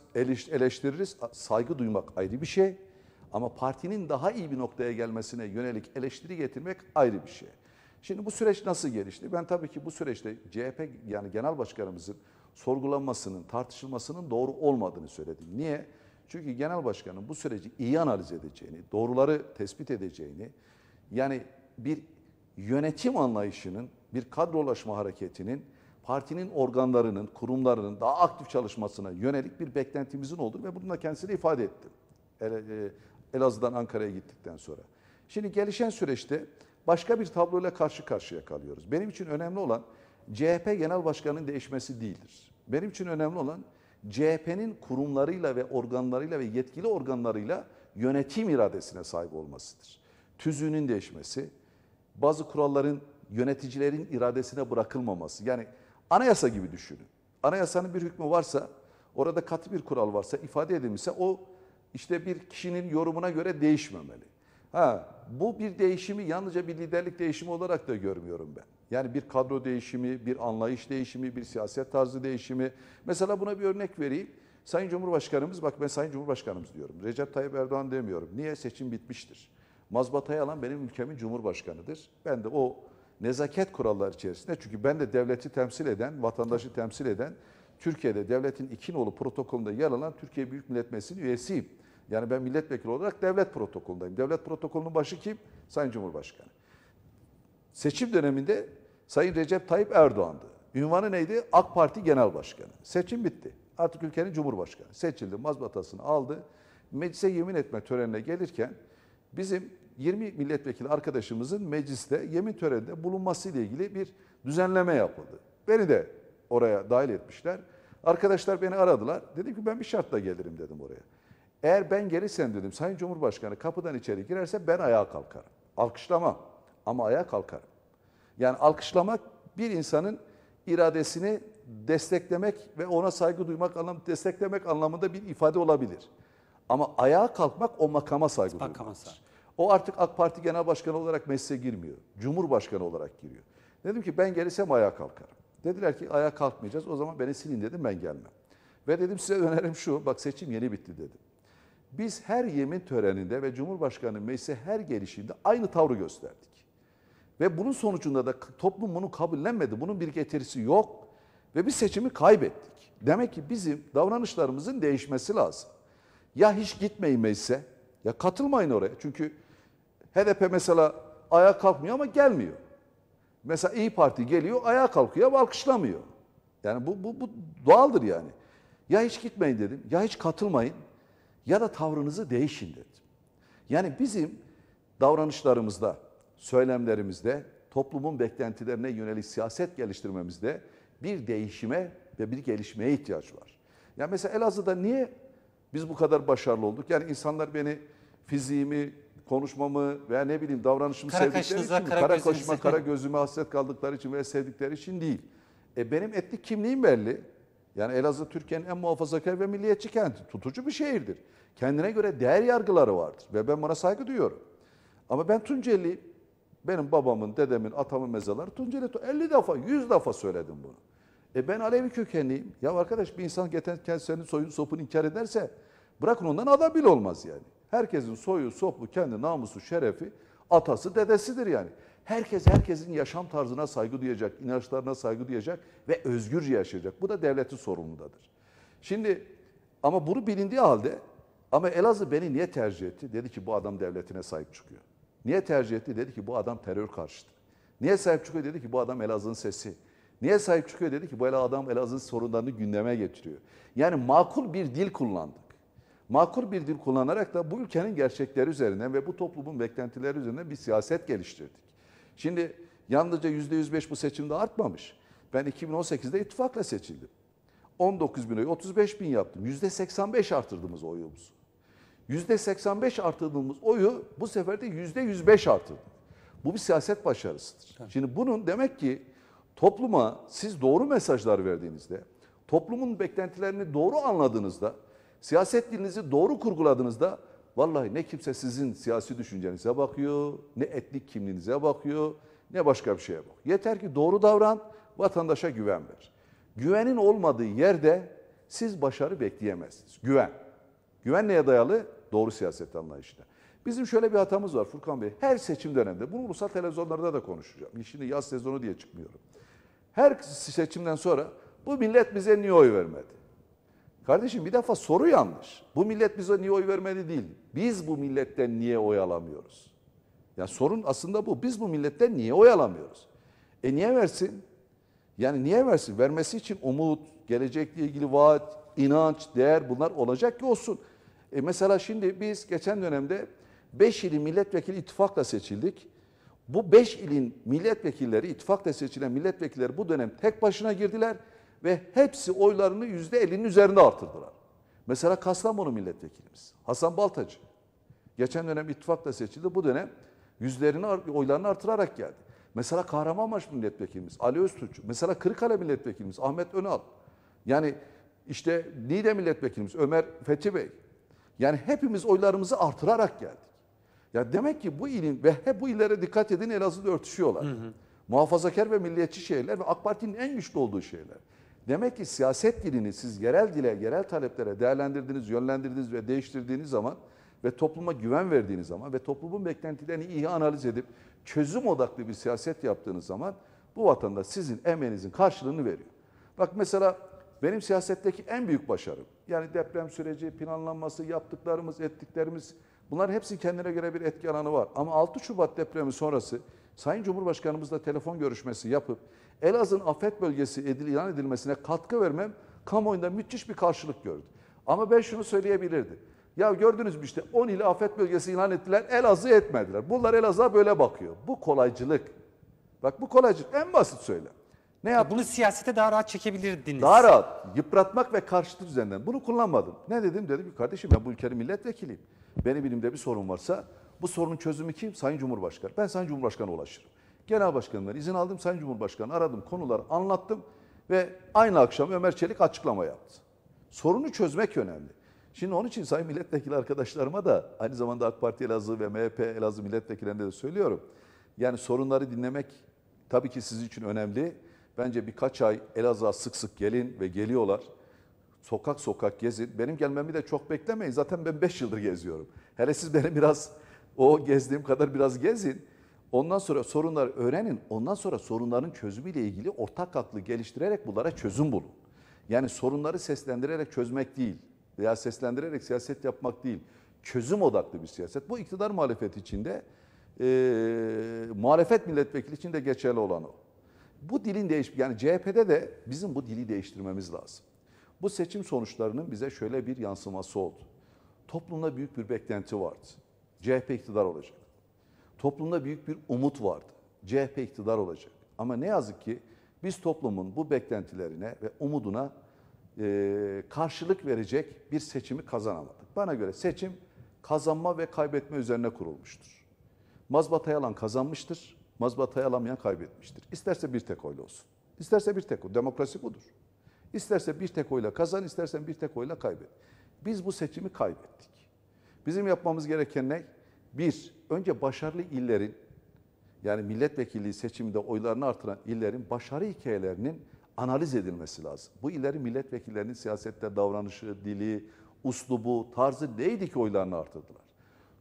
S2: eleştiririz. Saygı duymak ayrı bir şey. Ama partinin daha iyi bir noktaya gelmesine yönelik eleştiri getirmek ayrı bir şey. Şimdi bu süreç nasıl gelişti? Ben tabii ki bu süreçte CHP yani genel başkanımızın sorgulanmasının, tartışılmasının doğru olmadığını söyledim. Niye? Çünkü genel başkanın bu süreci iyi analiz edeceğini, doğruları tespit edeceğini, yani bir yönetim anlayışının, bir kadrolaşma hareketinin, partinin organlarının, kurumlarının daha aktif çalışmasına yönelik bir beklentimizin olduğunu ve bunu da kendisine ifade ettim. E, Elazığ'dan Ankara'ya gittikten sonra. Şimdi gelişen süreçte başka bir tabloyla karşı karşıya kalıyoruz. Benim için önemli olan CHP Genel Başkanı'nın değişmesi değildir. Benim için önemli olan CHP'nin kurumlarıyla ve organlarıyla ve yetkili organlarıyla yönetim iradesine sahip olmasıdır. Tüzüğünün değişmesi, bazı kuralların yöneticilerin iradesine bırakılmaması. Yani anayasa gibi düşünün. Anayasanın bir hükmü varsa, orada katı bir kural varsa, ifade edilmişse o işte bir kişinin yorumuna göre değişmemeli. Ha, bu bir değişimi yalnızca bir liderlik değişimi olarak da görmüyorum ben. Yani bir kadro değişimi, bir anlayış değişimi, bir siyaset tarzı değişimi. Mesela buna bir örnek vereyim. Sayın Cumhurbaşkanımız, bak ben Sayın Cumhurbaşkanımız diyorum. Recep Tayyip Erdoğan demiyorum. Niye? Seçim bitmiştir. Mazbatayı alan benim ülkemin Cumhurbaşkanıdır. Ben de o nezaket kurallar içerisinde, çünkü ben de devleti temsil eden, vatandaşı temsil eden, Türkiye'de devletin ikinoğlu protokolünde yer alan Türkiye Büyük Millet Meclisi'nin üyesiyim. Yani ben milletvekili olarak devlet protokolundayım. Devlet protokolünün başı kim? Sayın Cumhurbaşkanı. Seçim döneminde Sayın Recep Tayyip Erdoğan'dı. Ünvanı neydi? AK Parti Genel Başkanı. Seçim bitti. Artık ülkenin Cumhurbaşkanı. Seçildi, mazbatasını aldı. Meclise yemin etme törenine gelirken bizim 20 milletvekili arkadaşımızın mecliste yemin töreninde bulunması ile ilgili bir düzenleme yapıldı. Beni de oraya dahil etmişler. Arkadaşlar beni aradılar. Dedim ki ben bir şartla gelirim dedim oraya. Eğer ben gelirsem dedim Sayın Cumhurbaşkanı kapıdan içeri girerse ben ayağa kalkarım. Alkışlamam ama ayağa kalkarım. Yani alkışlamak bir insanın iradesini desteklemek ve ona saygı duymak anlamı desteklemek anlamında bir ifade olabilir. Ama ayağa kalkmak o makama saygı duymaktır. O artık AK Parti Genel Başkanı olarak meclise girmiyor. Cumhurbaşkanı olarak giriyor. Dedim ki ben gelirsem ayağa kalkarım. Dediler ki ayağa kalkmayacağız. O zaman beni silin dedim ben gelmem. Ve dedim size önerim şu. Bak seçim yeni bitti dedim. Biz her yemin töreninde ve Cumhurbaşkanı meclise her gelişinde aynı tavrı gösterdik. Ve bunun sonucunda da toplum bunu kabullenmedi. Bunun bir getirisi yok ve bir seçimi kaybettik. Demek ki bizim davranışlarımızın değişmesi lazım. Ya hiç gitmeyin meclise ya katılmayın oraya. Çünkü HDP mesela ayağa kalkmıyor ama gelmiyor. Mesela İyi Parti geliyor ayağa kalkıyor ama alkışlamıyor. Yani bu, bu, bu doğaldır yani. Ya hiç gitmeyin dedim ya hiç katılmayın ya da tavrınızı değişin dedim. Yani bizim davranışlarımızda söylemlerimizde, toplumun beklentilerine yönelik siyaset geliştirmemizde bir değişime ve bir gelişmeye ihtiyaç var. Yani mesela Elazığ'da niye biz bu kadar başarılı olduk? Yani insanlar beni fiziğimi, konuşmamı veya ne bileyim davranışımı kara sevdikleri için, kara, kara kaşıma, kara gözüme hasret kaldıkları için veya sevdikleri için değil. E benim etnik kimliğim belli. Yani Elazığ Türkiye'nin en muhafazakar ve milliyetçi kenti. Tutucu bir şehirdir. Kendine göre değer yargıları vardır ve ben buna saygı duyuyorum. Ama ben Tunceliyim. Benim babamın, dedemin, atamın mezarları Tunceli. 50 defa, 100 defa söyledim bunu. E ben Alevi kökenliyim. Ya arkadaş bir insan kendisinin soyunu sopunu inkar ederse bırakın ondan adam bile olmaz yani. Herkesin soyu, sopu, kendi namusu, şerefi, atası, dedesidir yani. Herkes herkesin yaşam tarzına saygı duyacak, inançlarına saygı duyacak ve özgürce yaşayacak. Bu da devletin sorumludadır. Şimdi ama bunu bilindiği halde ama Elazığ beni niye tercih etti? Dedi ki bu adam devletine sahip çıkıyor. Niye tercih etti? Dedi ki bu adam terör karşıtı. Niye sahip çıkıyor? Dedi ki bu adam Elazığ'ın sesi. Niye sahip çıkıyor? Dedi ki bu adam Elazığ'ın sorunlarını gündeme getiriyor. Yani makul bir dil kullandık. Makul bir dil kullanarak da bu ülkenin gerçekleri üzerinden ve bu toplumun beklentileri üzerinden bir siyaset geliştirdik. Şimdi yalnızca %105 bu seçimde artmamış. Ben 2018'de ittifakla seçildim. 19 bin oy 35 bin yaptım. %85 arttırdığımız oyumuzu. %85 artırdığımız oyu bu sefer de %105 artırdık. Bu bir siyaset başarısıdır. Şimdi bunun demek ki topluma siz doğru mesajlar verdiğinizde, toplumun beklentilerini doğru anladığınızda, siyaset dilinizi doğru kurguladığınızda vallahi ne kimse sizin siyasi düşüncenize bakıyor, ne etnik kimliğinize bakıyor, ne başka bir şeye bak. Yeter ki doğru davran, vatandaşa güven ver. Güvenin olmadığı yerde siz başarı bekleyemezsiniz. Güven. Güven neye dayalı? doğru siyaset anlayışına. Bizim şöyle bir hatamız var Furkan Bey. Her seçim döneminde, bunu ulusal televizyonlarda da konuşacağım. Şimdi yaz sezonu diye çıkmıyorum. Her seçimden sonra bu millet bize niye oy vermedi? Kardeşim bir defa soru yanlış. Bu millet bize niye oy vermedi değil. Biz bu milletten niye oy alamıyoruz? Yani sorun aslında bu. Biz bu milletten niye oy alamıyoruz? E niye versin? Yani niye versin? Vermesi için umut, gelecekle ilgili vaat, inanç, değer bunlar olacak ki olsun. E mesela şimdi biz geçen dönemde 5 ilin milletvekili ittifakla seçildik. Bu 5 ilin milletvekilleri, ittifakla seçilen milletvekilleri bu dönem tek başına girdiler ve hepsi oylarını %50'nin üzerinde artırdılar. Mesela Kastamonu milletvekilimiz Hasan Baltacı. Geçen dönem ittifakla seçildi. Bu dönem yüzlerini, oylarını artırarak geldi. Mesela Kahramanmaraş milletvekilimiz Ali Öztürk. Mesela Kırıkkale milletvekilimiz Ahmet Önal. Yani işte Nide milletvekilimiz Ömer Fethi Bey. Yani hepimiz oylarımızı artırarak geldik. Ya demek ki bu ilin ve hep bu illere dikkat edin Elazığ'da örtüşüyorlar. Hı hı. Muhafazakar ve milliyetçi şehirler ve AK Parti'nin en güçlü olduğu şehirler. Demek ki siyaset dilini siz yerel dile, yerel taleplere değerlendirdiğiniz, yönlendirdiğiniz ve değiştirdiğiniz zaman ve topluma güven verdiğiniz zaman ve toplumun beklentilerini iyi analiz edip çözüm odaklı bir siyaset yaptığınız zaman bu vatanda sizin emeğinizin karşılığını veriyor. Bak mesela benim siyasetteki en büyük başarım yani deprem süreci, planlanması, yaptıklarımız, ettiklerimiz bunlar hepsi kendine göre bir etki alanı var. Ama 6 Şubat depremi sonrası Sayın Cumhurbaşkanımızla telefon görüşmesi yapıp Elazığ'ın afet bölgesi edil, ilan edilmesine katkı vermem kamuoyunda müthiş bir karşılık gördü. Ama ben şunu söyleyebilirdim. Ya gördünüz mü işte 10 ile afet bölgesi ilan ettiler, Elazığ etmediler. Bunlar Elazığ'a böyle bakıyor. Bu kolaycılık. Bak bu kolaycılık en basit söylem. Ne e, yaptı? Bunu siyasete daha rahat çekebilirdiniz. Daha rahat. Yıpratmak ve karşıtlık üzerinden. Bunu kullanmadım. Ne dedim? Dedim ki kardeşim ben bu ülkenin milletvekiliyim. Benim elimde bir sorun varsa bu sorunun çözümü kim? Sayın Cumhurbaşkanı. Ben Sayın Cumhurbaşkanı ulaşırım. Genel Başkanı'ndan izin aldım. Sayın Cumhurbaşkanı aradım. Konuları anlattım. Ve aynı akşam Ömer Çelik açıklama yaptı. Sorunu çözmek önemli. Şimdi onun için sayın milletvekili arkadaşlarıma da aynı zamanda AK Parti Elazığ ve MHP Elazığ milletvekillerine de söylüyorum. Yani sorunları dinlemek tabii ki sizin için önemli Bence birkaç ay Elazığ'a sık sık gelin ve geliyorlar. Sokak sokak gezin. Benim gelmemi de çok beklemeyin. Zaten ben 5 yıldır geziyorum. Hele siz beni biraz o gezdiğim kadar biraz gezin. Ondan sonra sorunları öğrenin. Ondan sonra sorunların çözümüyle ilgili ortak aklı geliştirerek bunlara çözüm bulun. Yani sorunları seslendirerek çözmek değil veya seslendirerek siyaset yapmak değil. Çözüm odaklı bir siyaset. Bu iktidar muhalefet içinde, e, muhalefet milletvekili için de geçerli olan o. Bu dilin değiş yani CHP'de de bizim bu dili değiştirmemiz lazım. Bu seçim sonuçlarının bize şöyle bir yansıması oldu. Toplumda büyük bir beklenti vardı. CHP iktidar olacak. Toplumda büyük bir umut vardı. CHP iktidar olacak. Ama ne yazık ki biz toplumun bu beklentilerine ve umuduna e, karşılık verecek bir seçimi kazanamadık. Bana göre seçim kazanma ve kaybetme üzerine kurulmuştur. Mazbata Yalan kazanmıştır mazbatayı alamayan kaybetmiştir. İsterse bir tek oyla olsun. İsterse bir tek oy. Demokrasi budur. İsterse bir tek oyla kazan, istersen bir tek oyla kaybet. Biz bu seçimi kaybettik. Bizim yapmamız gereken ne? Bir, önce başarılı illerin, yani milletvekilliği seçiminde oylarını artıran illerin başarı hikayelerinin analiz edilmesi lazım. Bu illerin milletvekillerinin siyasette davranışı, dili, uslubu, tarzı neydi ki oylarını artırdılar?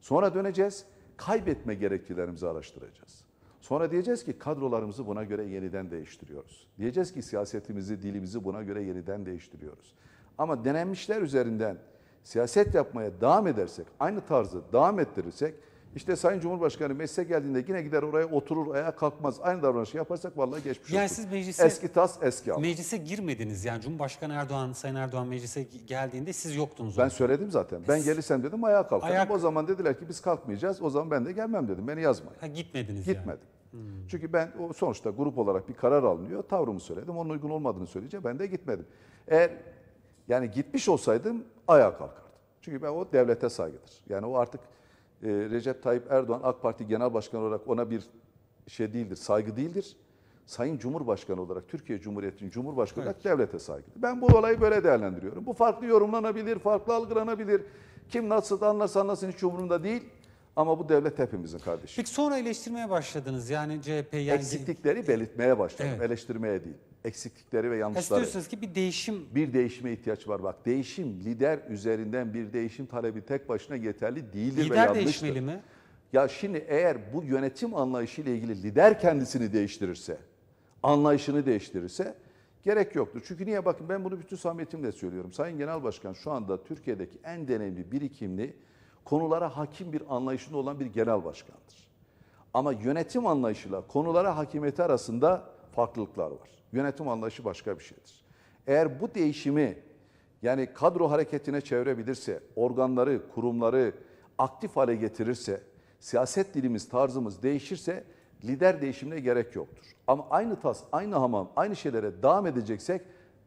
S2: Sonra döneceğiz, kaybetme gerekçelerimizi araştıracağız. Sonra diyeceğiz ki kadrolarımızı buna göre yeniden değiştiriyoruz. Diyeceğiz ki siyasetimizi, dilimizi buna göre yeniden değiştiriyoruz. Ama denenmişler üzerinden siyaset yapmaya devam edersek, aynı tarzı devam ettirirsek, işte Sayın Cumhurbaşkanı meclise geldiğinde yine gider oraya oturur, ayağa kalkmaz, aynı davranışı yaparsak vallahi geçmiş yani olsun. Siz meclise, eski tas, eski al.
S1: Meclise girmediniz yani Cumhurbaşkanı Erdoğan, Sayın Erdoğan meclise geldiğinde siz yoktunuz. Ben orada.
S2: söyledim zaten. Ben gelirsem dedim ayağa kalkarım. Ayak... O zaman dediler ki biz kalkmayacağız, o zaman ben de gelmem dedim, beni yazmayın. Ha, gitmediniz Gitmedim. Yani. Hmm. Çünkü ben o sonuçta grup olarak bir karar alınıyor. Tavrımı söyledim. Onun uygun olmadığını söyleyince ben de gitmedim. Eğer yani gitmiş olsaydım ayağa kalkardım. Çünkü ben o devlete saygıdır. Yani o artık e, Recep Tayyip Erdoğan AK Parti Genel Başkanı olarak ona bir şey değildir, saygı değildir. Sayın Cumhurbaşkanı olarak, Türkiye Cumhuriyeti'nin Cumhurbaşkanı evet. olarak devlete saygıdır. Ben bu olayı böyle değerlendiriyorum. Bu farklı yorumlanabilir, farklı algılanabilir. Kim nasıl anlarsa anlasın hiç umurumda değil. Ama bu devlet hepimizin kardeşi. Peki sonra eleştirmeye başladınız yani CHP yani Eksiklikleri belirtmeye başladım, Evet. eleştirmeye değil. Eksiklikleri ve yanlışları. istiyorsunuz ki bir değişim Bir değişime ihtiyaç var. Bak değişim lider üzerinden bir değişim talebi tek başına yeterli değildir ve lider yanlıştır. değişmeli mi? Ya şimdi eğer bu yönetim anlayışıyla ilgili lider kendisini değiştirirse, anlayışını değiştirirse gerek yoktur. Çünkü niye bakın ben bunu bütün samimiyetimle söylüyorum. Sayın Genel Başkan şu anda Türkiye'deki en deneyimli, birikimli konulara hakim bir anlayışında olan bir genel başkandır. Ama yönetim anlayışıyla konulara hakimiyeti arasında farklılıklar var. Yönetim anlayışı başka bir şeydir. Eğer bu değişimi yani kadro hareketine çevirebilirse, organları, kurumları aktif hale getirirse, siyaset dilimiz, tarzımız değişirse lider değişimine gerek yoktur. Ama aynı tas, aynı hamam, aynı şeylere devam edeceksek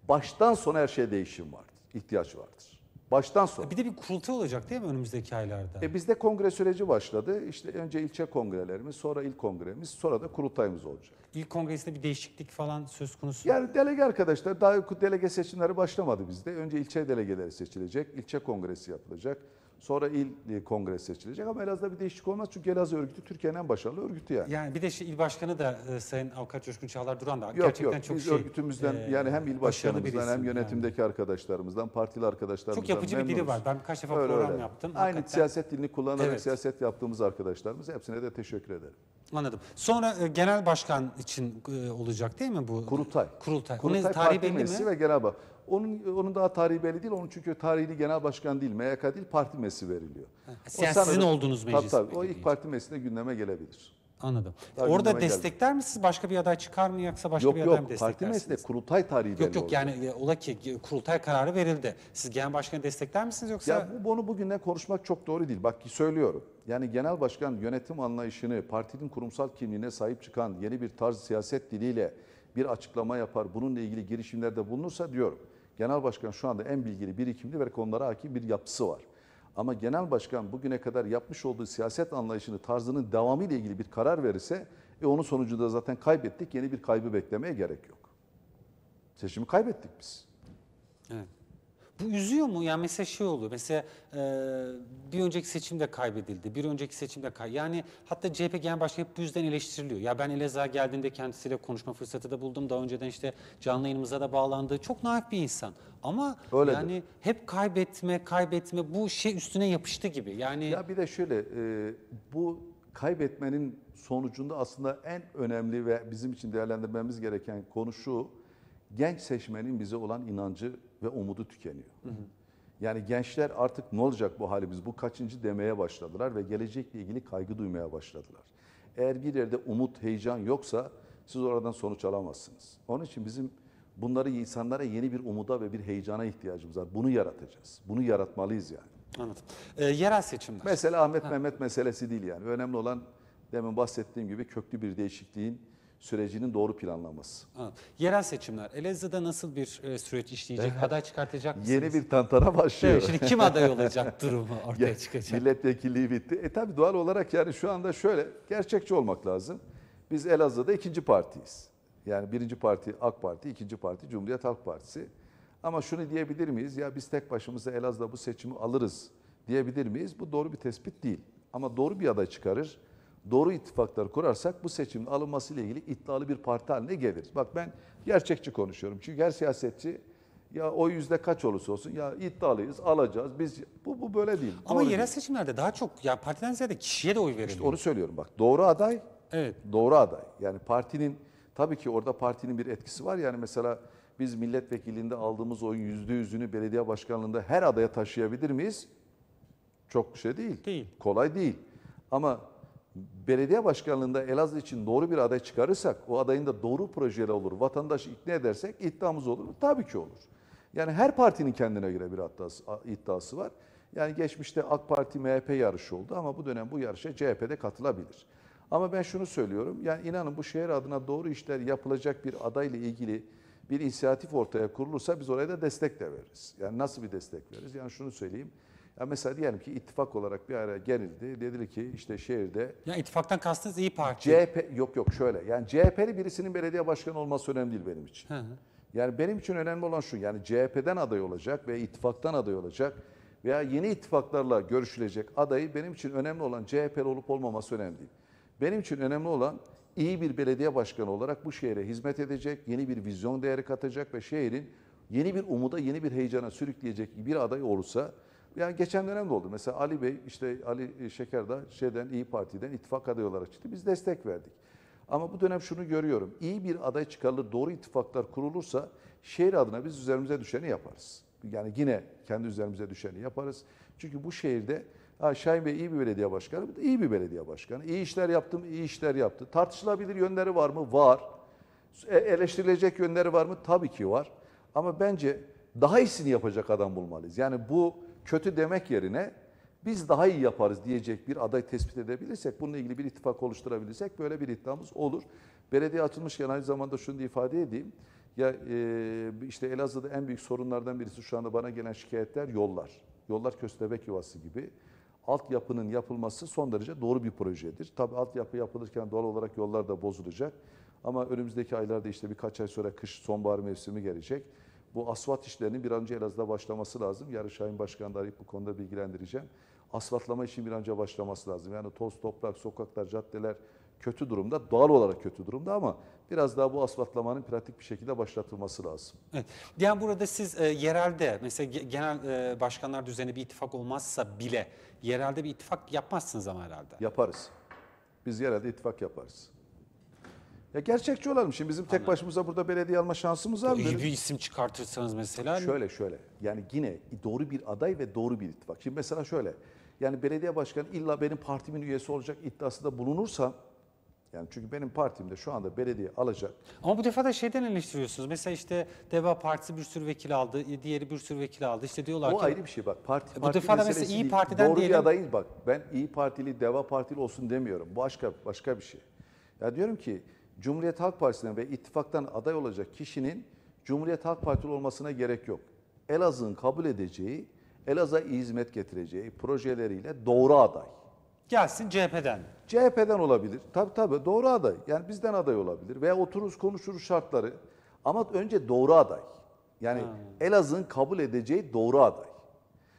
S2: baştan sona her şeye değişim vardır, ihtiyaç vardır. Baştan son. E bir de bir kurultay olacak değil mi önümüzdeki aylarda? E bizde kongre süreci başladı. İşte önce ilçe kongrelerimiz, sonra il kongremiz, sonra da kurultayımız olacak.
S1: İl kongresinde bir değişiklik falan söz konusu?
S2: Yani delege arkadaşlar daha delege seçimleri başlamadı bizde. Önce ilçe delegeleri seçilecek, ilçe kongresi yapılacak. Sonra il e, kongre seçilecek ama Elazığ'da bir değişiklik olmaz. Çünkü Elazığ örgütü Türkiye'nin en başarılı örgütü yani.
S1: Yani bir de şey, il başkanı da e, Sayın Avukat Coşkun Çağlar Duran da yok, gerçekten yok. çok Biz şey. örgütümüzden e, yani hem il başkanımızdan hem
S2: yönetimdeki yani. arkadaşlarımızdan, partili arkadaşlarımızdan Çok yapıcı memnunuz. bir dili var. Ben kaç defa öyle, program öyle. yaptım. Aynı hakikaten. siyaset dilini kullanarak evet. siyaset yaptığımız arkadaşlarımız hepsine de teşekkür ederim.
S1: Anladım. Sonra e, genel başkan için e, olacak değil mi bu? Kurultay. Kurultay. Kurultay Onun tarihi belli mi? ve
S2: genel başkan. Onun onun daha tarihi belli değil. Onun çünkü tarihli genel başkan değil, MYK değil, parti meclisi veriliyor. Ha, sen sanırım, sizin olduğunuz meclis. Tabii, tabii o ilk parti meclisinde gündeme gelebilir. Anladım. Tabii Orada destekler
S1: geldi. misiniz? Başka bir aday çıkar mı yoksa
S2: başka yok, bir aday yok, mı desteklersiniz? Yok yok parti meclisinde kurultay tarihi yok, belli Yok yok yani e, ola ki
S1: kurultay kararı verildi. Siz genel başkanı destekler misiniz yoksa? Ya
S2: bu, bunu bugünden konuşmak çok doğru değil. Bak ki söylüyorum. Yani genel başkan yönetim anlayışını, partinin kurumsal kimliğine sahip çıkan yeni bir tarz siyaset diliyle bir açıklama yapar, bununla ilgili girişimlerde bulunursa diyorum genel başkan şu anda en bilgili, birikimli ve konulara hakim bir yapısı var. Ama genel başkan bugüne kadar yapmış olduğu siyaset anlayışını, tarzının devamı ile ilgili bir karar verirse e onun sonucunda zaten kaybettik. Yeni bir kaybı beklemeye gerek yok. Seçimi kaybettik biz.
S1: Evet. Bu üzüyor mu? Yani mesela şey oluyor. Mesela e, bir önceki seçimde kaybedildi. Bir önceki seçimde kay Yani hatta CHP Genel Başkanı hep bu yüzden eleştiriliyor. Ya ben Elazığ'a geldiğinde kendisiyle konuşma fırsatı da buldum. Daha önceden işte canlı yayınımıza da bağlandı. Çok naif bir insan. Ama Öyledir. yani hep kaybetme, kaybetme bu şey üstüne yapıştı gibi. Yani
S2: Ya bir de şöyle e, bu kaybetmenin sonucunda aslında en önemli ve bizim için değerlendirmemiz gereken konu şu. Genç seçmenin bize olan inancı ve umudu tükeniyor. Hı hı. Yani gençler artık ne olacak bu halimiz, bu kaçıncı demeye başladılar ve gelecekle ilgili kaygı duymaya başladılar. Eğer bir yerde umut, heyecan yoksa siz oradan sonuç alamazsınız. Onun için bizim bunları insanlara yeni bir umuda ve bir heyecana ihtiyacımız var. Bunu yaratacağız. Bunu yaratmalıyız yani. Anladım. Ee, yerel seçimler. Mesela Ahmet ha. Mehmet meselesi değil yani. Önemli olan demin bahsettiğim gibi köklü bir değişikliğin sürecinin doğru planlaması.
S1: Evet. Yerel seçimler. Elazığ'da nasıl bir e, süreç işleyecek? Evet. Eh, aday çıkartacak mısınız? Yeni bir tantara başlıyor. Evet, şimdi kim aday olacak durumu ortaya
S2: çıkacak. Milletvekilliği bitti. E tabi doğal olarak yani şu anda şöyle gerçekçi olmak lazım. Biz Elazığ'da ikinci partiyiz. Yani birinci parti AK Parti, ikinci parti Cumhuriyet Halk Partisi. Ama şunu diyebilir miyiz? Ya biz tek başımıza Elazığ'da bu seçimi alırız diyebilir miyiz? Bu doğru bir tespit değil. Ama doğru bir aday çıkarır doğru ittifaklar kurarsak bu seçimin alınmasıyla ilgili iddialı bir parti haline geliriz. Bak ben gerçekçi konuşuyorum. Çünkü her siyasetçi ya o yüzde kaç olursa olsun ya iddialıyız alacağız biz bu bu böyle değil. Ama doğru yerel değil. seçimlerde daha
S1: çok ya partiden ziyade kişiye de oy veriliyor. İşte onu
S2: söylüyorum bak doğru aday evet. doğru aday. Yani partinin tabii ki orada partinin bir etkisi var yani mesela biz milletvekilinde aldığımız oyun yüzde yüzünü belediye başkanlığında her adaya taşıyabilir miyiz? Çok şey değil. Değil. Kolay değil. Ama belediye başkanlığında Elazığ için doğru bir aday çıkarırsak, o adayın da doğru projeleri olur, vatandaşı ikna edersek iddiamız olur Tabii ki olur. Yani her partinin kendine göre bir iddiası, iddiası var. Yani geçmişte AK Parti-MHP yarışı oldu ama bu dönem bu yarışa CHP de katılabilir. Ama ben şunu söylüyorum, yani inanın bu şehir adına doğru işler yapılacak bir adayla ilgili bir inisiyatif ortaya kurulursa biz oraya da destek de veririz. Yani nasıl bir destek veririz? Yani şunu söyleyeyim, ya mesela diyelim ki ittifak olarak bir araya gelildi. Dedi ki işte şehirde...
S1: Ya ittifaktan kastınız iyi Parti. CHP,
S2: yok yok şöyle. Yani CHP'li birisinin belediye başkanı olması önemli değil benim için. Hı hı. Yani benim için önemli olan şu. Yani CHP'den aday olacak ve ittifaktan aday olacak veya yeni ittifaklarla görüşülecek adayı benim için önemli olan CHP'li olup olmaması önemli değil. Benim için önemli olan iyi bir belediye başkanı olarak bu şehre hizmet edecek, yeni bir vizyon değeri katacak ve şehrin yeni bir umuda, yeni bir heyecana sürükleyecek bir aday olursa yani geçen dönem de oldu. Mesela Ali Bey, işte Ali Şekerda şeyden İyi Parti'den ittifak adayı olarak çıktı. Biz destek verdik. Ama bu dönem şunu görüyorum. İyi bir aday çıkarılır, doğru ittifaklar kurulursa şehir adına biz üzerimize düşeni yaparız. Yani yine kendi üzerimize düşeni yaparız. Çünkü bu şehirde ha Şahin Bey iyi bir belediye başkanı, bu da iyi bir belediye başkanı. İyi işler yaptım, iyi işler yaptı. Tartışılabilir yönleri var mı? Var. E, eleştirilecek yönleri var mı? Tabii ki var. Ama bence daha iyisini yapacak adam bulmalıyız. Yani bu kötü demek yerine biz daha iyi yaparız diyecek bir aday tespit edebilirsek, bununla ilgili bir ittifak oluşturabilirsek böyle bir iddiamız olur. Belediye açılmışken aynı zamanda şunu da ifade edeyim. Ya e, işte Elazığ'da en büyük sorunlardan birisi şu anda bana gelen şikayetler yollar. Yollar köstebek yuvası gibi. Altyapının yapılması son derece doğru bir projedir. Tabi altyapı yapılırken doğal olarak yollar da bozulacak. Ama önümüzdeki aylarda işte birkaç ay sonra kış sonbahar mevsimi gelecek bu asfalt işlerinin bir an önce Elazığ'da başlaması lazım. Yarın Şahin Başkan'da arayıp bu konuda bilgilendireceğim. Asfaltlama işi bir an önce başlaması lazım. Yani toz, toprak, sokaklar, caddeler kötü durumda. Doğal olarak kötü durumda ama biraz daha bu asfaltlamanın pratik bir şekilde başlatılması lazım. Evet. Yani burada siz e,
S1: yerelde mesela genel e, başkanlar düzeni bir ittifak olmazsa bile yerelde bir
S2: ittifak yapmazsınız ama herhalde. Yaparız. Biz yerelde ittifak yaparız. Ya gerçekçi olalım. Şimdi bizim tek başımıza burada belediye alma şansımız var mı? İyi bir isim çıkartırsanız mesela. Şöyle şöyle. Yani yine doğru bir aday ve doğru bir ittifak. Şimdi mesela şöyle. Yani belediye başkanı illa benim partimin üyesi olacak iddiasında bulunursa yani çünkü benim partimde şu anda belediye alacak. Ama bu defa da şeyden eleştiriyorsunuz. Mesela işte Deva Partisi bir sürü vekil aldı,
S1: diğeri bir sürü vekil aldı. İşte diyorlar o ki... O ayrı bir şey bak. Parti, bu parti defa da mesela İyi Parti'den doğru diyelim. Doğru bir
S2: adayız bak. Ben İyi Partili, Deva Partili olsun demiyorum. Bu başka, başka bir şey. Ya diyorum ki Cumhuriyet Halk Partisi'nden ve ittifaktan aday olacak kişinin Cumhuriyet Halk Partili olmasına gerek yok. Elazığ'ın kabul edeceği, Elazığ'a iyi hizmet getireceği projeleriyle doğru aday. Gelsin CHP'den. CHP'den olabilir. Tabii tabii doğru aday. Yani bizden aday olabilir. Veya otururuz konuşuruz şartları. Ama önce doğru aday. Yani ha. Elazığ'ın kabul edeceği doğru aday.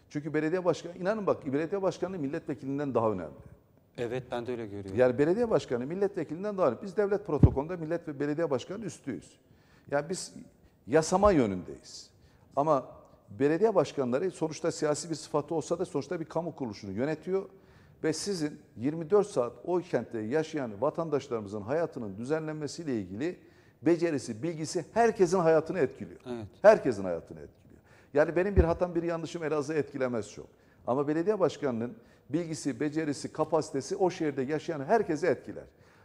S2: Çünkü belediye başkanı, inanın bak belediye başkanı milletvekilinden daha önemli.
S1: Evet ben de öyle görüyorum.
S2: Yani belediye başkanı milletvekilinden daha biz devlet protokolünde millet ve belediye başkanı üstüyüz. Yani biz yasama yönündeyiz. Ama belediye başkanları sonuçta siyasi bir sıfatı olsa da sonuçta bir kamu kuruluşunu yönetiyor ve sizin 24 saat o kentte yaşayan vatandaşlarımızın hayatının düzenlenmesiyle ilgili becerisi, bilgisi herkesin hayatını etkiliyor. Evet. Herkesin hayatını etkiliyor. Yani benim bir hatam, bir yanlışım Elazığ'ı etkilemez çok. Ama belediye başkanının bilgisi, becerisi, kapasitesi o şehirde yaşayan herkese etkiler.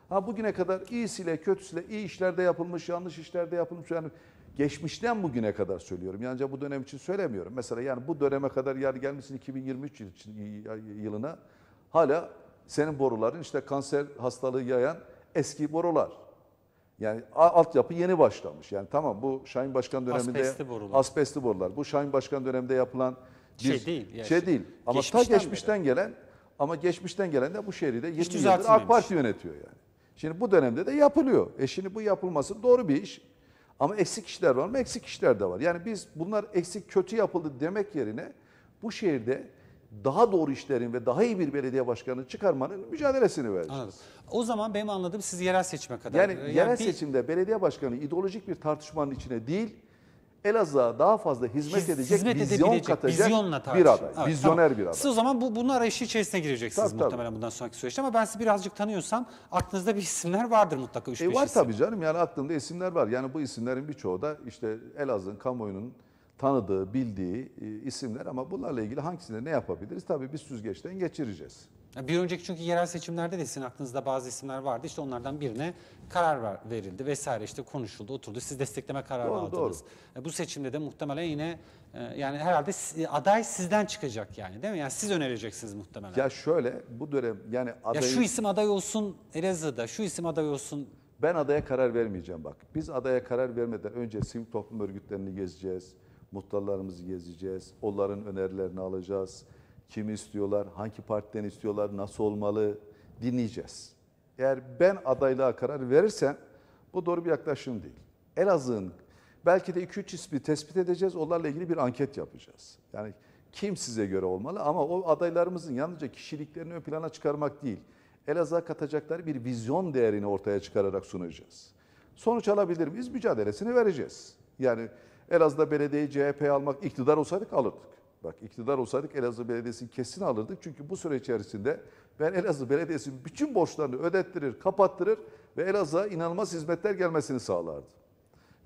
S2: Ha bugüne kadar iyisiyle kötüsüyle iyi işlerde yapılmış, yanlış işlerde yapılmış. Yani geçmişten bugüne kadar söylüyorum. Yani bu dönem için söylemiyorum. Mesela yani bu döneme kadar yani gelmişsin 2023 yılına hala senin boruların işte kanser hastalığı yayan eski borular. Yani altyapı yeni başlamış. Yani tamam bu Şahin Başkan döneminde asbestli borular. Asbestli borular. Bu Şahin Başkan döneminde yapılan bir şey değil. Yani şey değil. Ama geçmişten ta geçmişten beri. gelen ama geçmişten gelen de bu şehirde 20 yıldır AK Parti yönetiyor yani. Şimdi bu dönemde de yapılıyor. E şimdi bu yapılması doğru bir iş. Ama eksik işler var mı? Eksik işler de var. Yani biz bunlar eksik kötü yapıldı demek yerine bu şehirde daha doğru işlerin ve daha iyi bir belediye başkanını çıkarmanın mücadelesini vereceğiz.
S1: Anladım. O zaman benim anladığım siz yerel seçime kadar. Yani, ee, yani yerel bir...
S2: seçimde belediye başkanı ideolojik bir tartışmanın içine değil, Elazığ'a daha fazla hizmet Hiz, edecek, hizmet vizyon katacak vizyonla bir aday. Evet, vizyoner tamam. bir aday. Siz o
S1: zaman bu, bunu arayışı içerisine gireceksiniz tabii, muhtemelen tabii. bundan sonraki süreçte ama ben sizi birazcık tanıyorsam aklınızda bir isimler vardır mutlaka 3 e, Var isim. tabii
S2: canım yani aklımda isimler var. Yani bu isimlerin birçoğu da işte Elazığ'ın kamuoyunun tanıdığı, bildiği e, isimler ama bunlarla ilgili hangisinde ne yapabiliriz? Tabii biz süzgeçten geçireceğiz.
S1: Bir önceki çünkü yerel seçimlerde de sizin aklınızda bazı isimler vardı. İşte onlardan birine karar ver, verildi vesaire işte konuşuldu, oturdu. Siz destekleme kararı doğru, aldınız. Doğru. E, bu seçimde de muhtemelen yine e, yani herhalde aday sizden çıkacak yani değil mi? Yani siz önereceksiniz muhtemelen. Ya şöyle
S2: bu dönem yani aday... Ya şu isim aday olsun Elazığ'da, şu isim aday olsun ben adaya karar vermeyeceğim bak. Biz adaya karar vermeden önce sivil toplum örgütlerini gezeceğiz. Muhtarlarımızı gezeceğiz. Onların önerilerini alacağız. Kimi istiyorlar, hangi partiden istiyorlar, nasıl olmalı dinleyeceğiz. Eğer ben adaylığa karar verirsen bu doğru bir yaklaşım değil. En azın belki de 2-3 ismi tespit edeceğiz, onlarla ilgili bir anket yapacağız. Yani kim size göre olmalı ama o adaylarımızın yalnızca kişiliklerini ön plana çıkarmak değil, Elazığ'a katacakları bir vizyon değerini ortaya çıkararak sunacağız. Sonuç alabilir miyiz? Mücadelesini vereceğiz. Yani Elazığ'da belediye CHP almak iktidar olsaydık alırdık. Bak iktidar olsaydık Elazığ Belediyesi'ni kesin alırdık. Çünkü bu süre içerisinde ben Elazığ Belediyesi'nin bütün borçlarını ödettirir, kapattırır ve Elazığ'a inanılmaz hizmetler gelmesini sağlardı.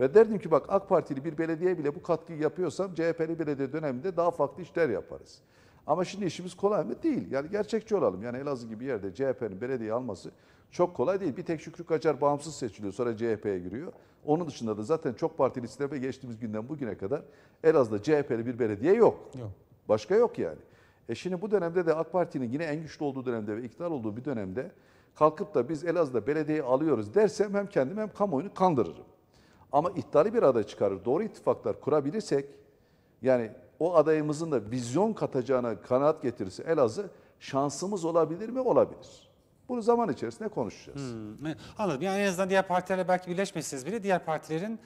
S2: Ve derdim ki bak AK Partili bir belediye bile bu katkıyı yapıyorsam CHP'li belediye döneminde daha farklı işler yaparız. Ama şimdi işimiz kolay mı? Değil. Yani gerçekçi olalım. Yani Elazığ gibi yerde CHP'nin belediye alması çok kolay değil. Bir tek Şükrü Kaçar bağımsız seçiliyor sonra CHP'ye giriyor. Onun dışında da zaten çok partili sisteme geçtiğimiz günden bugüne kadar Elazığ'da CHP'li bir belediye yok. yok. Başka yok yani. E şimdi bu dönemde de AK Parti'nin yine en güçlü olduğu dönemde ve iktidar olduğu bir dönemde kalkıp da biz Elazığ'da belediyeyi alıyoruz dersem hem kendim hem kamuoyunu kandırırım. Ama iddialı bir aday çıkarır. Doğru ittifaklar kurabilirsek yani o adayımızın da vizyon katacağına kanaat getirirse Elazığ şansımız olabilir mi? Olabilir. Bunu zaman içerisinde konuşacağız.
S1: Hmm, anladım. Yani en azından diğer partilerle belki birleşmesiniz bile diğer partilerin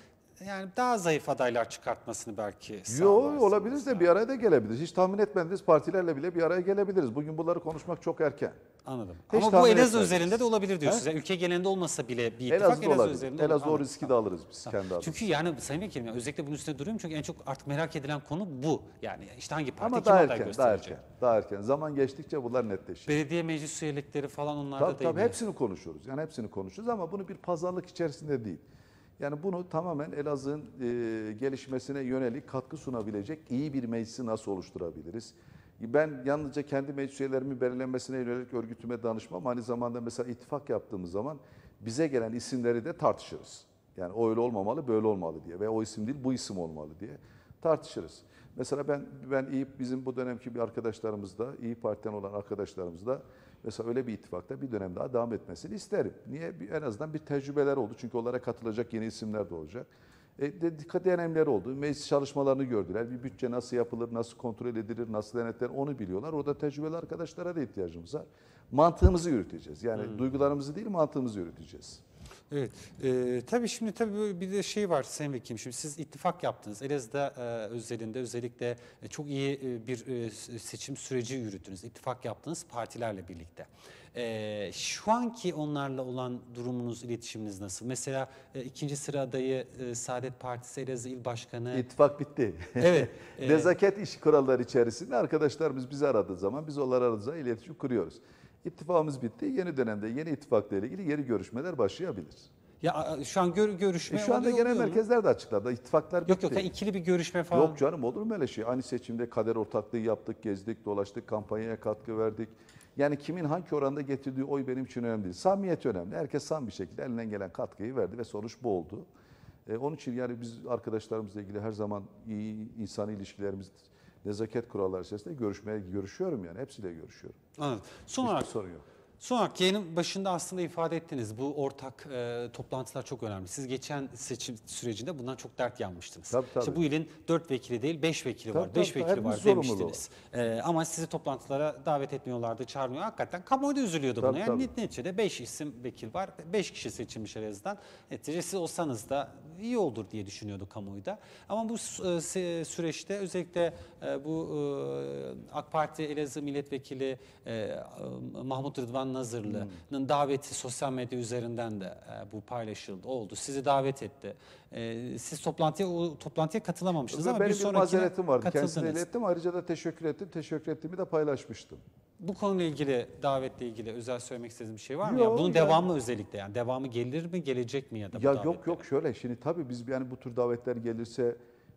S1: yani daha zayıf adaylar çıkartmasını belki Yok
S2: olabilir de bir araya da gelebiliriz. Hiç tahmin etmediğiniz partilerle bile bir araya gelebiliriz. Bugün bunları konuşmak çok erken. Anladım. Hiç Ama bu tahmin Elazığ üzerinde de olabilir diyorsunuz.
S1: Yani ülke genelinde olmasa bile bir ittifak Elazığ, Elazığ olabilir. üzerinde olur. Elazığ o riski de alırız biz kendi adımıza. Çünkü yani Sayın Vekilim özellikle bunun üstüne duruyorum çünkü en çok artık merak edilen konu bu. Yani işte hangi parti Ama kim daha aday erken, daha
S2: erken, daha erken. Zaman geçtikçe bunlar netleşir. Belediye
S1: meclis üyelikleri falan onlarda Tabii da tabii hepsini
S2: konuşuyoruz. Yani hepsini konuşuyoruz ama bunu bir pazarlık içerisinde değil. Yani bunu tamamen Elazığ'ın e, gelişmesine yönelik katkı sunabilecek iyi bir meclisi nasıl oluşturabiliriz? Ben yalnızca kendi meclis üyelerimin belirlenmesine yönelik örgütüme danışmam. Aynı zamanda mesela ittifak yaptığımız zaman bize gelen isimleri de tartışırız. Yani o öyle olmamalı, böyle olmalı diye ve o isim değil bu isim olmalı diye tartışırız. Mesela ben ben iyi bizim bu dönemki bir arkadaşlarımızda, iyi partiden olan arkadaşlarımızda Mesela öyle bir ittifakta bir dönem daha devam etmesini isterim. Niye? En azından bir tecrübeler oldu. Çünkü onlara katılacak yeni isimler de olacak. E, de, dikkat edenler oldu. Meclis çalışmalarını gördüler. Bir bütçe nasıl yapılır, nasıl kontrol edilir, nasıl denetlenir onu biliyorlar. Orada tecrübeli arkadaşlara da ihtiyacımız var. Mantığımızı yürüteceğiz. Yani hmm. duygularımızı değil mantığımızı yürüteceğiz.
S1: Evet. E, tabii şimdi tabii bir de şey var Sayın Vekilim. Şimdi siz ittifak yaptınız. Elazığ'da e, özelinde özellikle e, çok iyi e, bir e, seçim süreci yürüttünüz. İttifak yaptınız partilerle birlikte. E, şu anki onlarla olan durumunuz, iletişiminiz nasıl? Mesela e, ikinci sıra adayı e, Saadet Partisi Elazığ İl Başkanı.
S2: İttifak bitti. Evet. E, Nezaket iş kuralları içerisinde arkadaşlarımız bizi aradığı zaman biz onlara aradığı zaman iletişim kuruyoruz. İttifakımız bitti. Yeni dönemde yeni ittifakla ilgili yeni görüşmeler başlayabilir.
S1: Ya şu an gör, görüşme e şu anda genel merkezler
S2: de açıkladı İttifaklar bitti. Yok yok yani
S1: ikili bir görüşme falan. Yok
S2: canım olur mu öyle şey? Aynı seçimde kader ortaklığı yaptık, gezdik, dolaştık, kampanyaya katkı verdik. Yani kimin hangi oranda getirdiği oy benim için önemli değil. Samimiyet önemli. Herkes sam bir şekilde elinden gelen katkıyı verdi ve sonuç bu oldu. E, onun için yani biz arkadaşlarımızla ilgili her zaman iyi insan ilişkilerimiz nezaket kuralları içerisinde görüşmeye görüşüyorum yani hepsiyle görüşüyorum.
S1: Anladım. Son Hiçbir olarak sorun yok. Son olarak yayının başında aslında ifade ettiniz. Bu ortak e, toplantılar çok önemli. Siz geçen seçim sürecinde bundan çok dert yanmıştınız. Tabii, tabii. İşte bu ilin dört vekili değil beş vekili tabii, var. Tabii, beş tabii, vekili var demiştiniz. E, ama sizi toplantılara davet etmiyorlardı, çağırmıyor. Hakikaten kamuoyu da üzülüyordu tabii, buna. Yani tabii. neticede beş isim vekil var. Beş kişi seçilmiş en azından. Netice siz olsanız da iyi olur diye düşünüyordu kamuoyu da. Ama bu e, süreçte özellikle e, bu e, AK Parti Elazığ Milletvekili e, Mahmut Rıdvan Canan hmm. daveti sosyal medya üzerinden de e, bu paylaşıldı oldu. Sizi davet etti. E, siz toplantıya o, toplantıya katılamamıştınız Ve ama benim bir sonrakine vardı. katıldınız. Kendisine
S2: ilettim ayrıca da teşekkür ettim. Teşekkür ettiğimi de paylaşmıştım.
S1: Bu konuyla ilgili davetle ilgili özel söylemek istediğiniz bir şey var mı? Yok, ya bunun yani, devamı özellikle yani devamı gelir mi gelecek mi ya da bu Ya davetlere? yok
S2: yok şöyle şimdi tabii biz yani bu tür davetler gelirse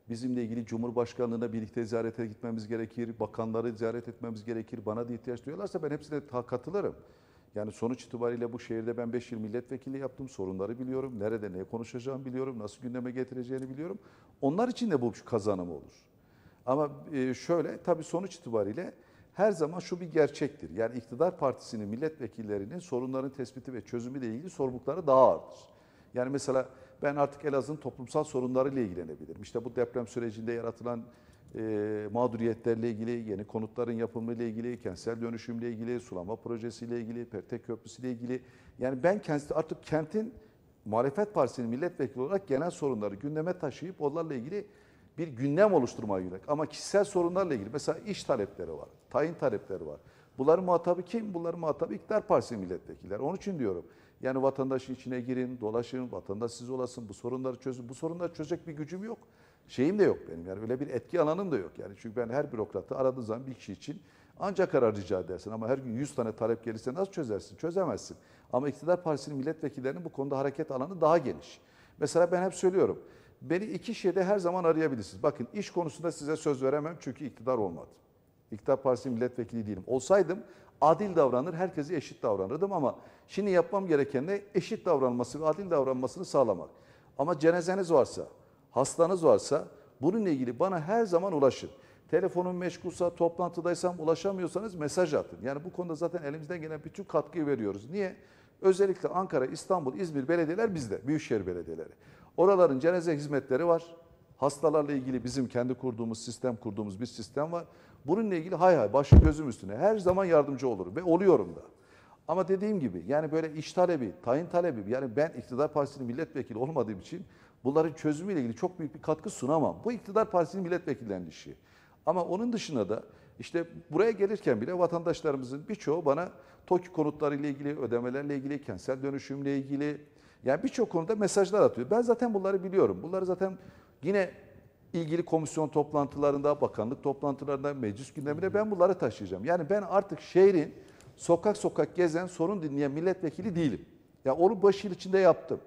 S2: bizimle ilgili Cumhurbaşkanlığına birlikte ziyarete gitmemiz gerekir, bakanları ziyaret etmemiz gerekir, bana da ihtiyaç duyuyorlarsa ben hepsine katılırım. Yani sonuç itibariyle bu şehirde ben 5 yıl milletvekili yaptım. Sorunları biliyorum. Nerede ne konuşacağımı biliyorum. Nasıl gündeme getireceğini biliyorum. Onlar için de bu kazanım olur. Ama e, şöyle tabii sonuç itibariyle her zaman şu bir gerçektir. Yani iktidar partisinin milletvekillerinin sorunların tespiti ve çözümü ile ilgili sorumlulukları daha ağırdır. Yani mesela ben artık Elazığ'ın toplumsal sorunlarıyla ilgilenebilirim. İşte bu deprem sürecinde yaratılan e, mağduriyetlerle ilgili, yeni konutların yapımıyla ilgili, kentsel dönüşümle ilgili, sulama projesiyle ilgili, Pertek Köprüsü'yle ilgili. Yani ben kent, artık kentin muhalefet partisinin milletvekili olarak genel sorunları gündeme taşıyıp onlarla ilgili bir gündem oluşturmaya yönelik. Ama kişisel sorunlarla ilgili mesela iş talepleri var, tayin talepleri var. Bunların muhatabı kim? Bunların muhatabı iktidar partisi milletvekiller. Onun için diyorum. Yani vatandaşın içine girin, dolaşın, vatandaş siz olasın, bu sorunları çözün. Bu sorunları çözecek bir gücüm yok şeyim de yok benim. Yani öyle bir etki alanım da yok. Yani çünkü ben her bürokratı aradığın zaman bir kişi için ancak karar rica edersin. Ama her gün 100 tane talep gelirse nasıl çözersin? Çözemezsin. Ama iktidar partisinin milletvekillerinin bu konuda hareket alanı daha geniş. Mesela ben hep söylüyorum. Beni iki şeyde her zaman arayabilirsiniz. Bakın iş konusunda size söz veremem çünkü iktidar olmadı. İktidar Partisi milletvekili değilim. Olsaydım adil davranır, herkesi eşit davranırdım ama şimdi yapmam gereken ne? Eşit davranması ve adil davranmasını sağlamak. Ama cenazeniz varsa, hastanız varsa bununla ilgili bana her zaman ulaşın. Telefonum meşgulsa, toplantıdaysam ulaşamıyorsanız mesaj atın. Yani bu konuda zaten elimizden gelen bütün katkıyı veriyoruz. Niye? Özellikle Ankara, İstanbul, İzmir belediyeler bizde, büyükşehir belediyeleri. Oraların cenaze hizmetleri var. Hastalarla ilgili bizim kendi kurduğumuz sistem, kurduğumuz bir sistem var. Bununla ilgili hay hay başı gözüm üstüne her zaman yardımcı olurum ve oluyorum da. Ama dediğim gibi yani böyle iş talebi, tayin talebi yani ben iktidar partisinin milletvekili olmadığım için bunların çözümüyle ilgili çok büyük bir katkı sunamam. Bu iktidar partisinin milletvekillerinin işi. Ama onun dışında da işte buraya gelirken bile vatandaşlarımızın birçoğu bana TOKİ konutlarıyla ilgili, ödemelerle ilgili, kentsel dönüşümle ilgili yani birçok konuda mesajlar atıyor. Ben zaten bunları biliyorum. Bunları zaten yine ilgili komisyon toplantılarında, bakanlık toplantılarında, meclis gündemine ben bunları taşıyacağım. Yani ben artık şehrin sokak sokak gezen, sorun dinleyen milletvekili değilim. Ya yani onu baş yıl içinde yaptım.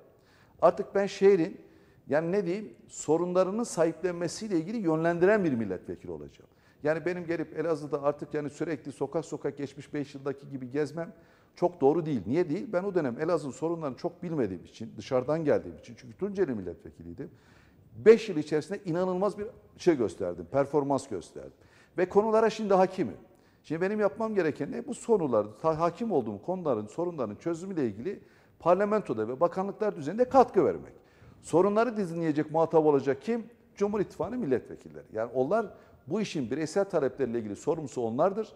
S2: Artık ben şehrin yani ne diyeyim? Sorunlarının sahiplenmesiyle ilgili yönlendiren bir milletvekili olacağım. Yani benim gelip Elazığ'da artık yani sürekli sokak sokak geçmiş 5 yıldaki gibi gezmem çok doğru değil. Niye değil? Ben o dönem Elazığ sorunlarını çok bilmediğim için, dışarıdan geldiğim için çünkü Tunceli milletvekiliydim. 5 yıl içerisinde inanılmaz bir şey gösterdim, performans gösterdim. Ve konulara şimdi hakimim. Şimdi benim yapmam gereken ne? Bu sorular, hakim olduğum konuların, sorunların çözümüyle ilgili parlamentoda ve bakanlıklar düzeninde katkı vermek. Sorunları dizinleyecek, muhatap olacak kim? Cumhur İttifakı milletvekilleri. Yani onlar bu işin bireysel talepleriyle ilgili sorumlusu onlardır.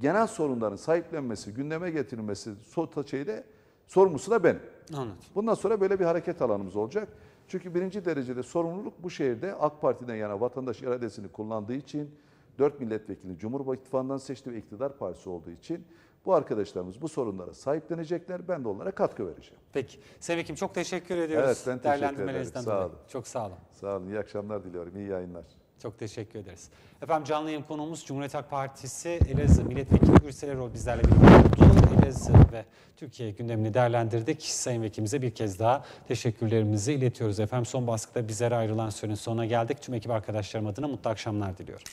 S2: Genel sorunların sahiplenmesi, gündeme getirilmesi de sorumlusu da benim. Anladım. Bundan sonra böyle bir hareket alanımız olacak. Çünkü birinci derecede sorumluluk bu şehirde AK Parti'den yana vatandaş iradesini kullandığı için, 4 milletvekili Cumhur İttifakı'ndan seçti ve iktidar partisi olduğu için bu arkadaşlarımız bu sorunlara sahiplenecekler. Ben de onlara katkı vereceğim. Peki.
S1: Sevik'im çok teşekkür ediyoruz. Evet ben teşekkür ederim. Sağ olun. Çok sağ olun.
S2: Sağ olun. İyi akşamlar diliyorum. İyi yayınlar. Çok teşekkür ederiz.
S1: Efendim canlı yayın konuğumuz Cumhuriyet Halk Partisi Elazığ Milletvekili Gürsel Erol bizlerle birlikte oldu. Elazığ ve Türkiye gündemini değerlendirdik. Sayın Vekilimize bir kez daha teşekkürlerimizi iletiyoruz. Efendim son baskıda bizlere ayrılan sürenin sonuna geldik. Tüm ekip arkadaşlarım adına mutlu akşamlar diliyorum.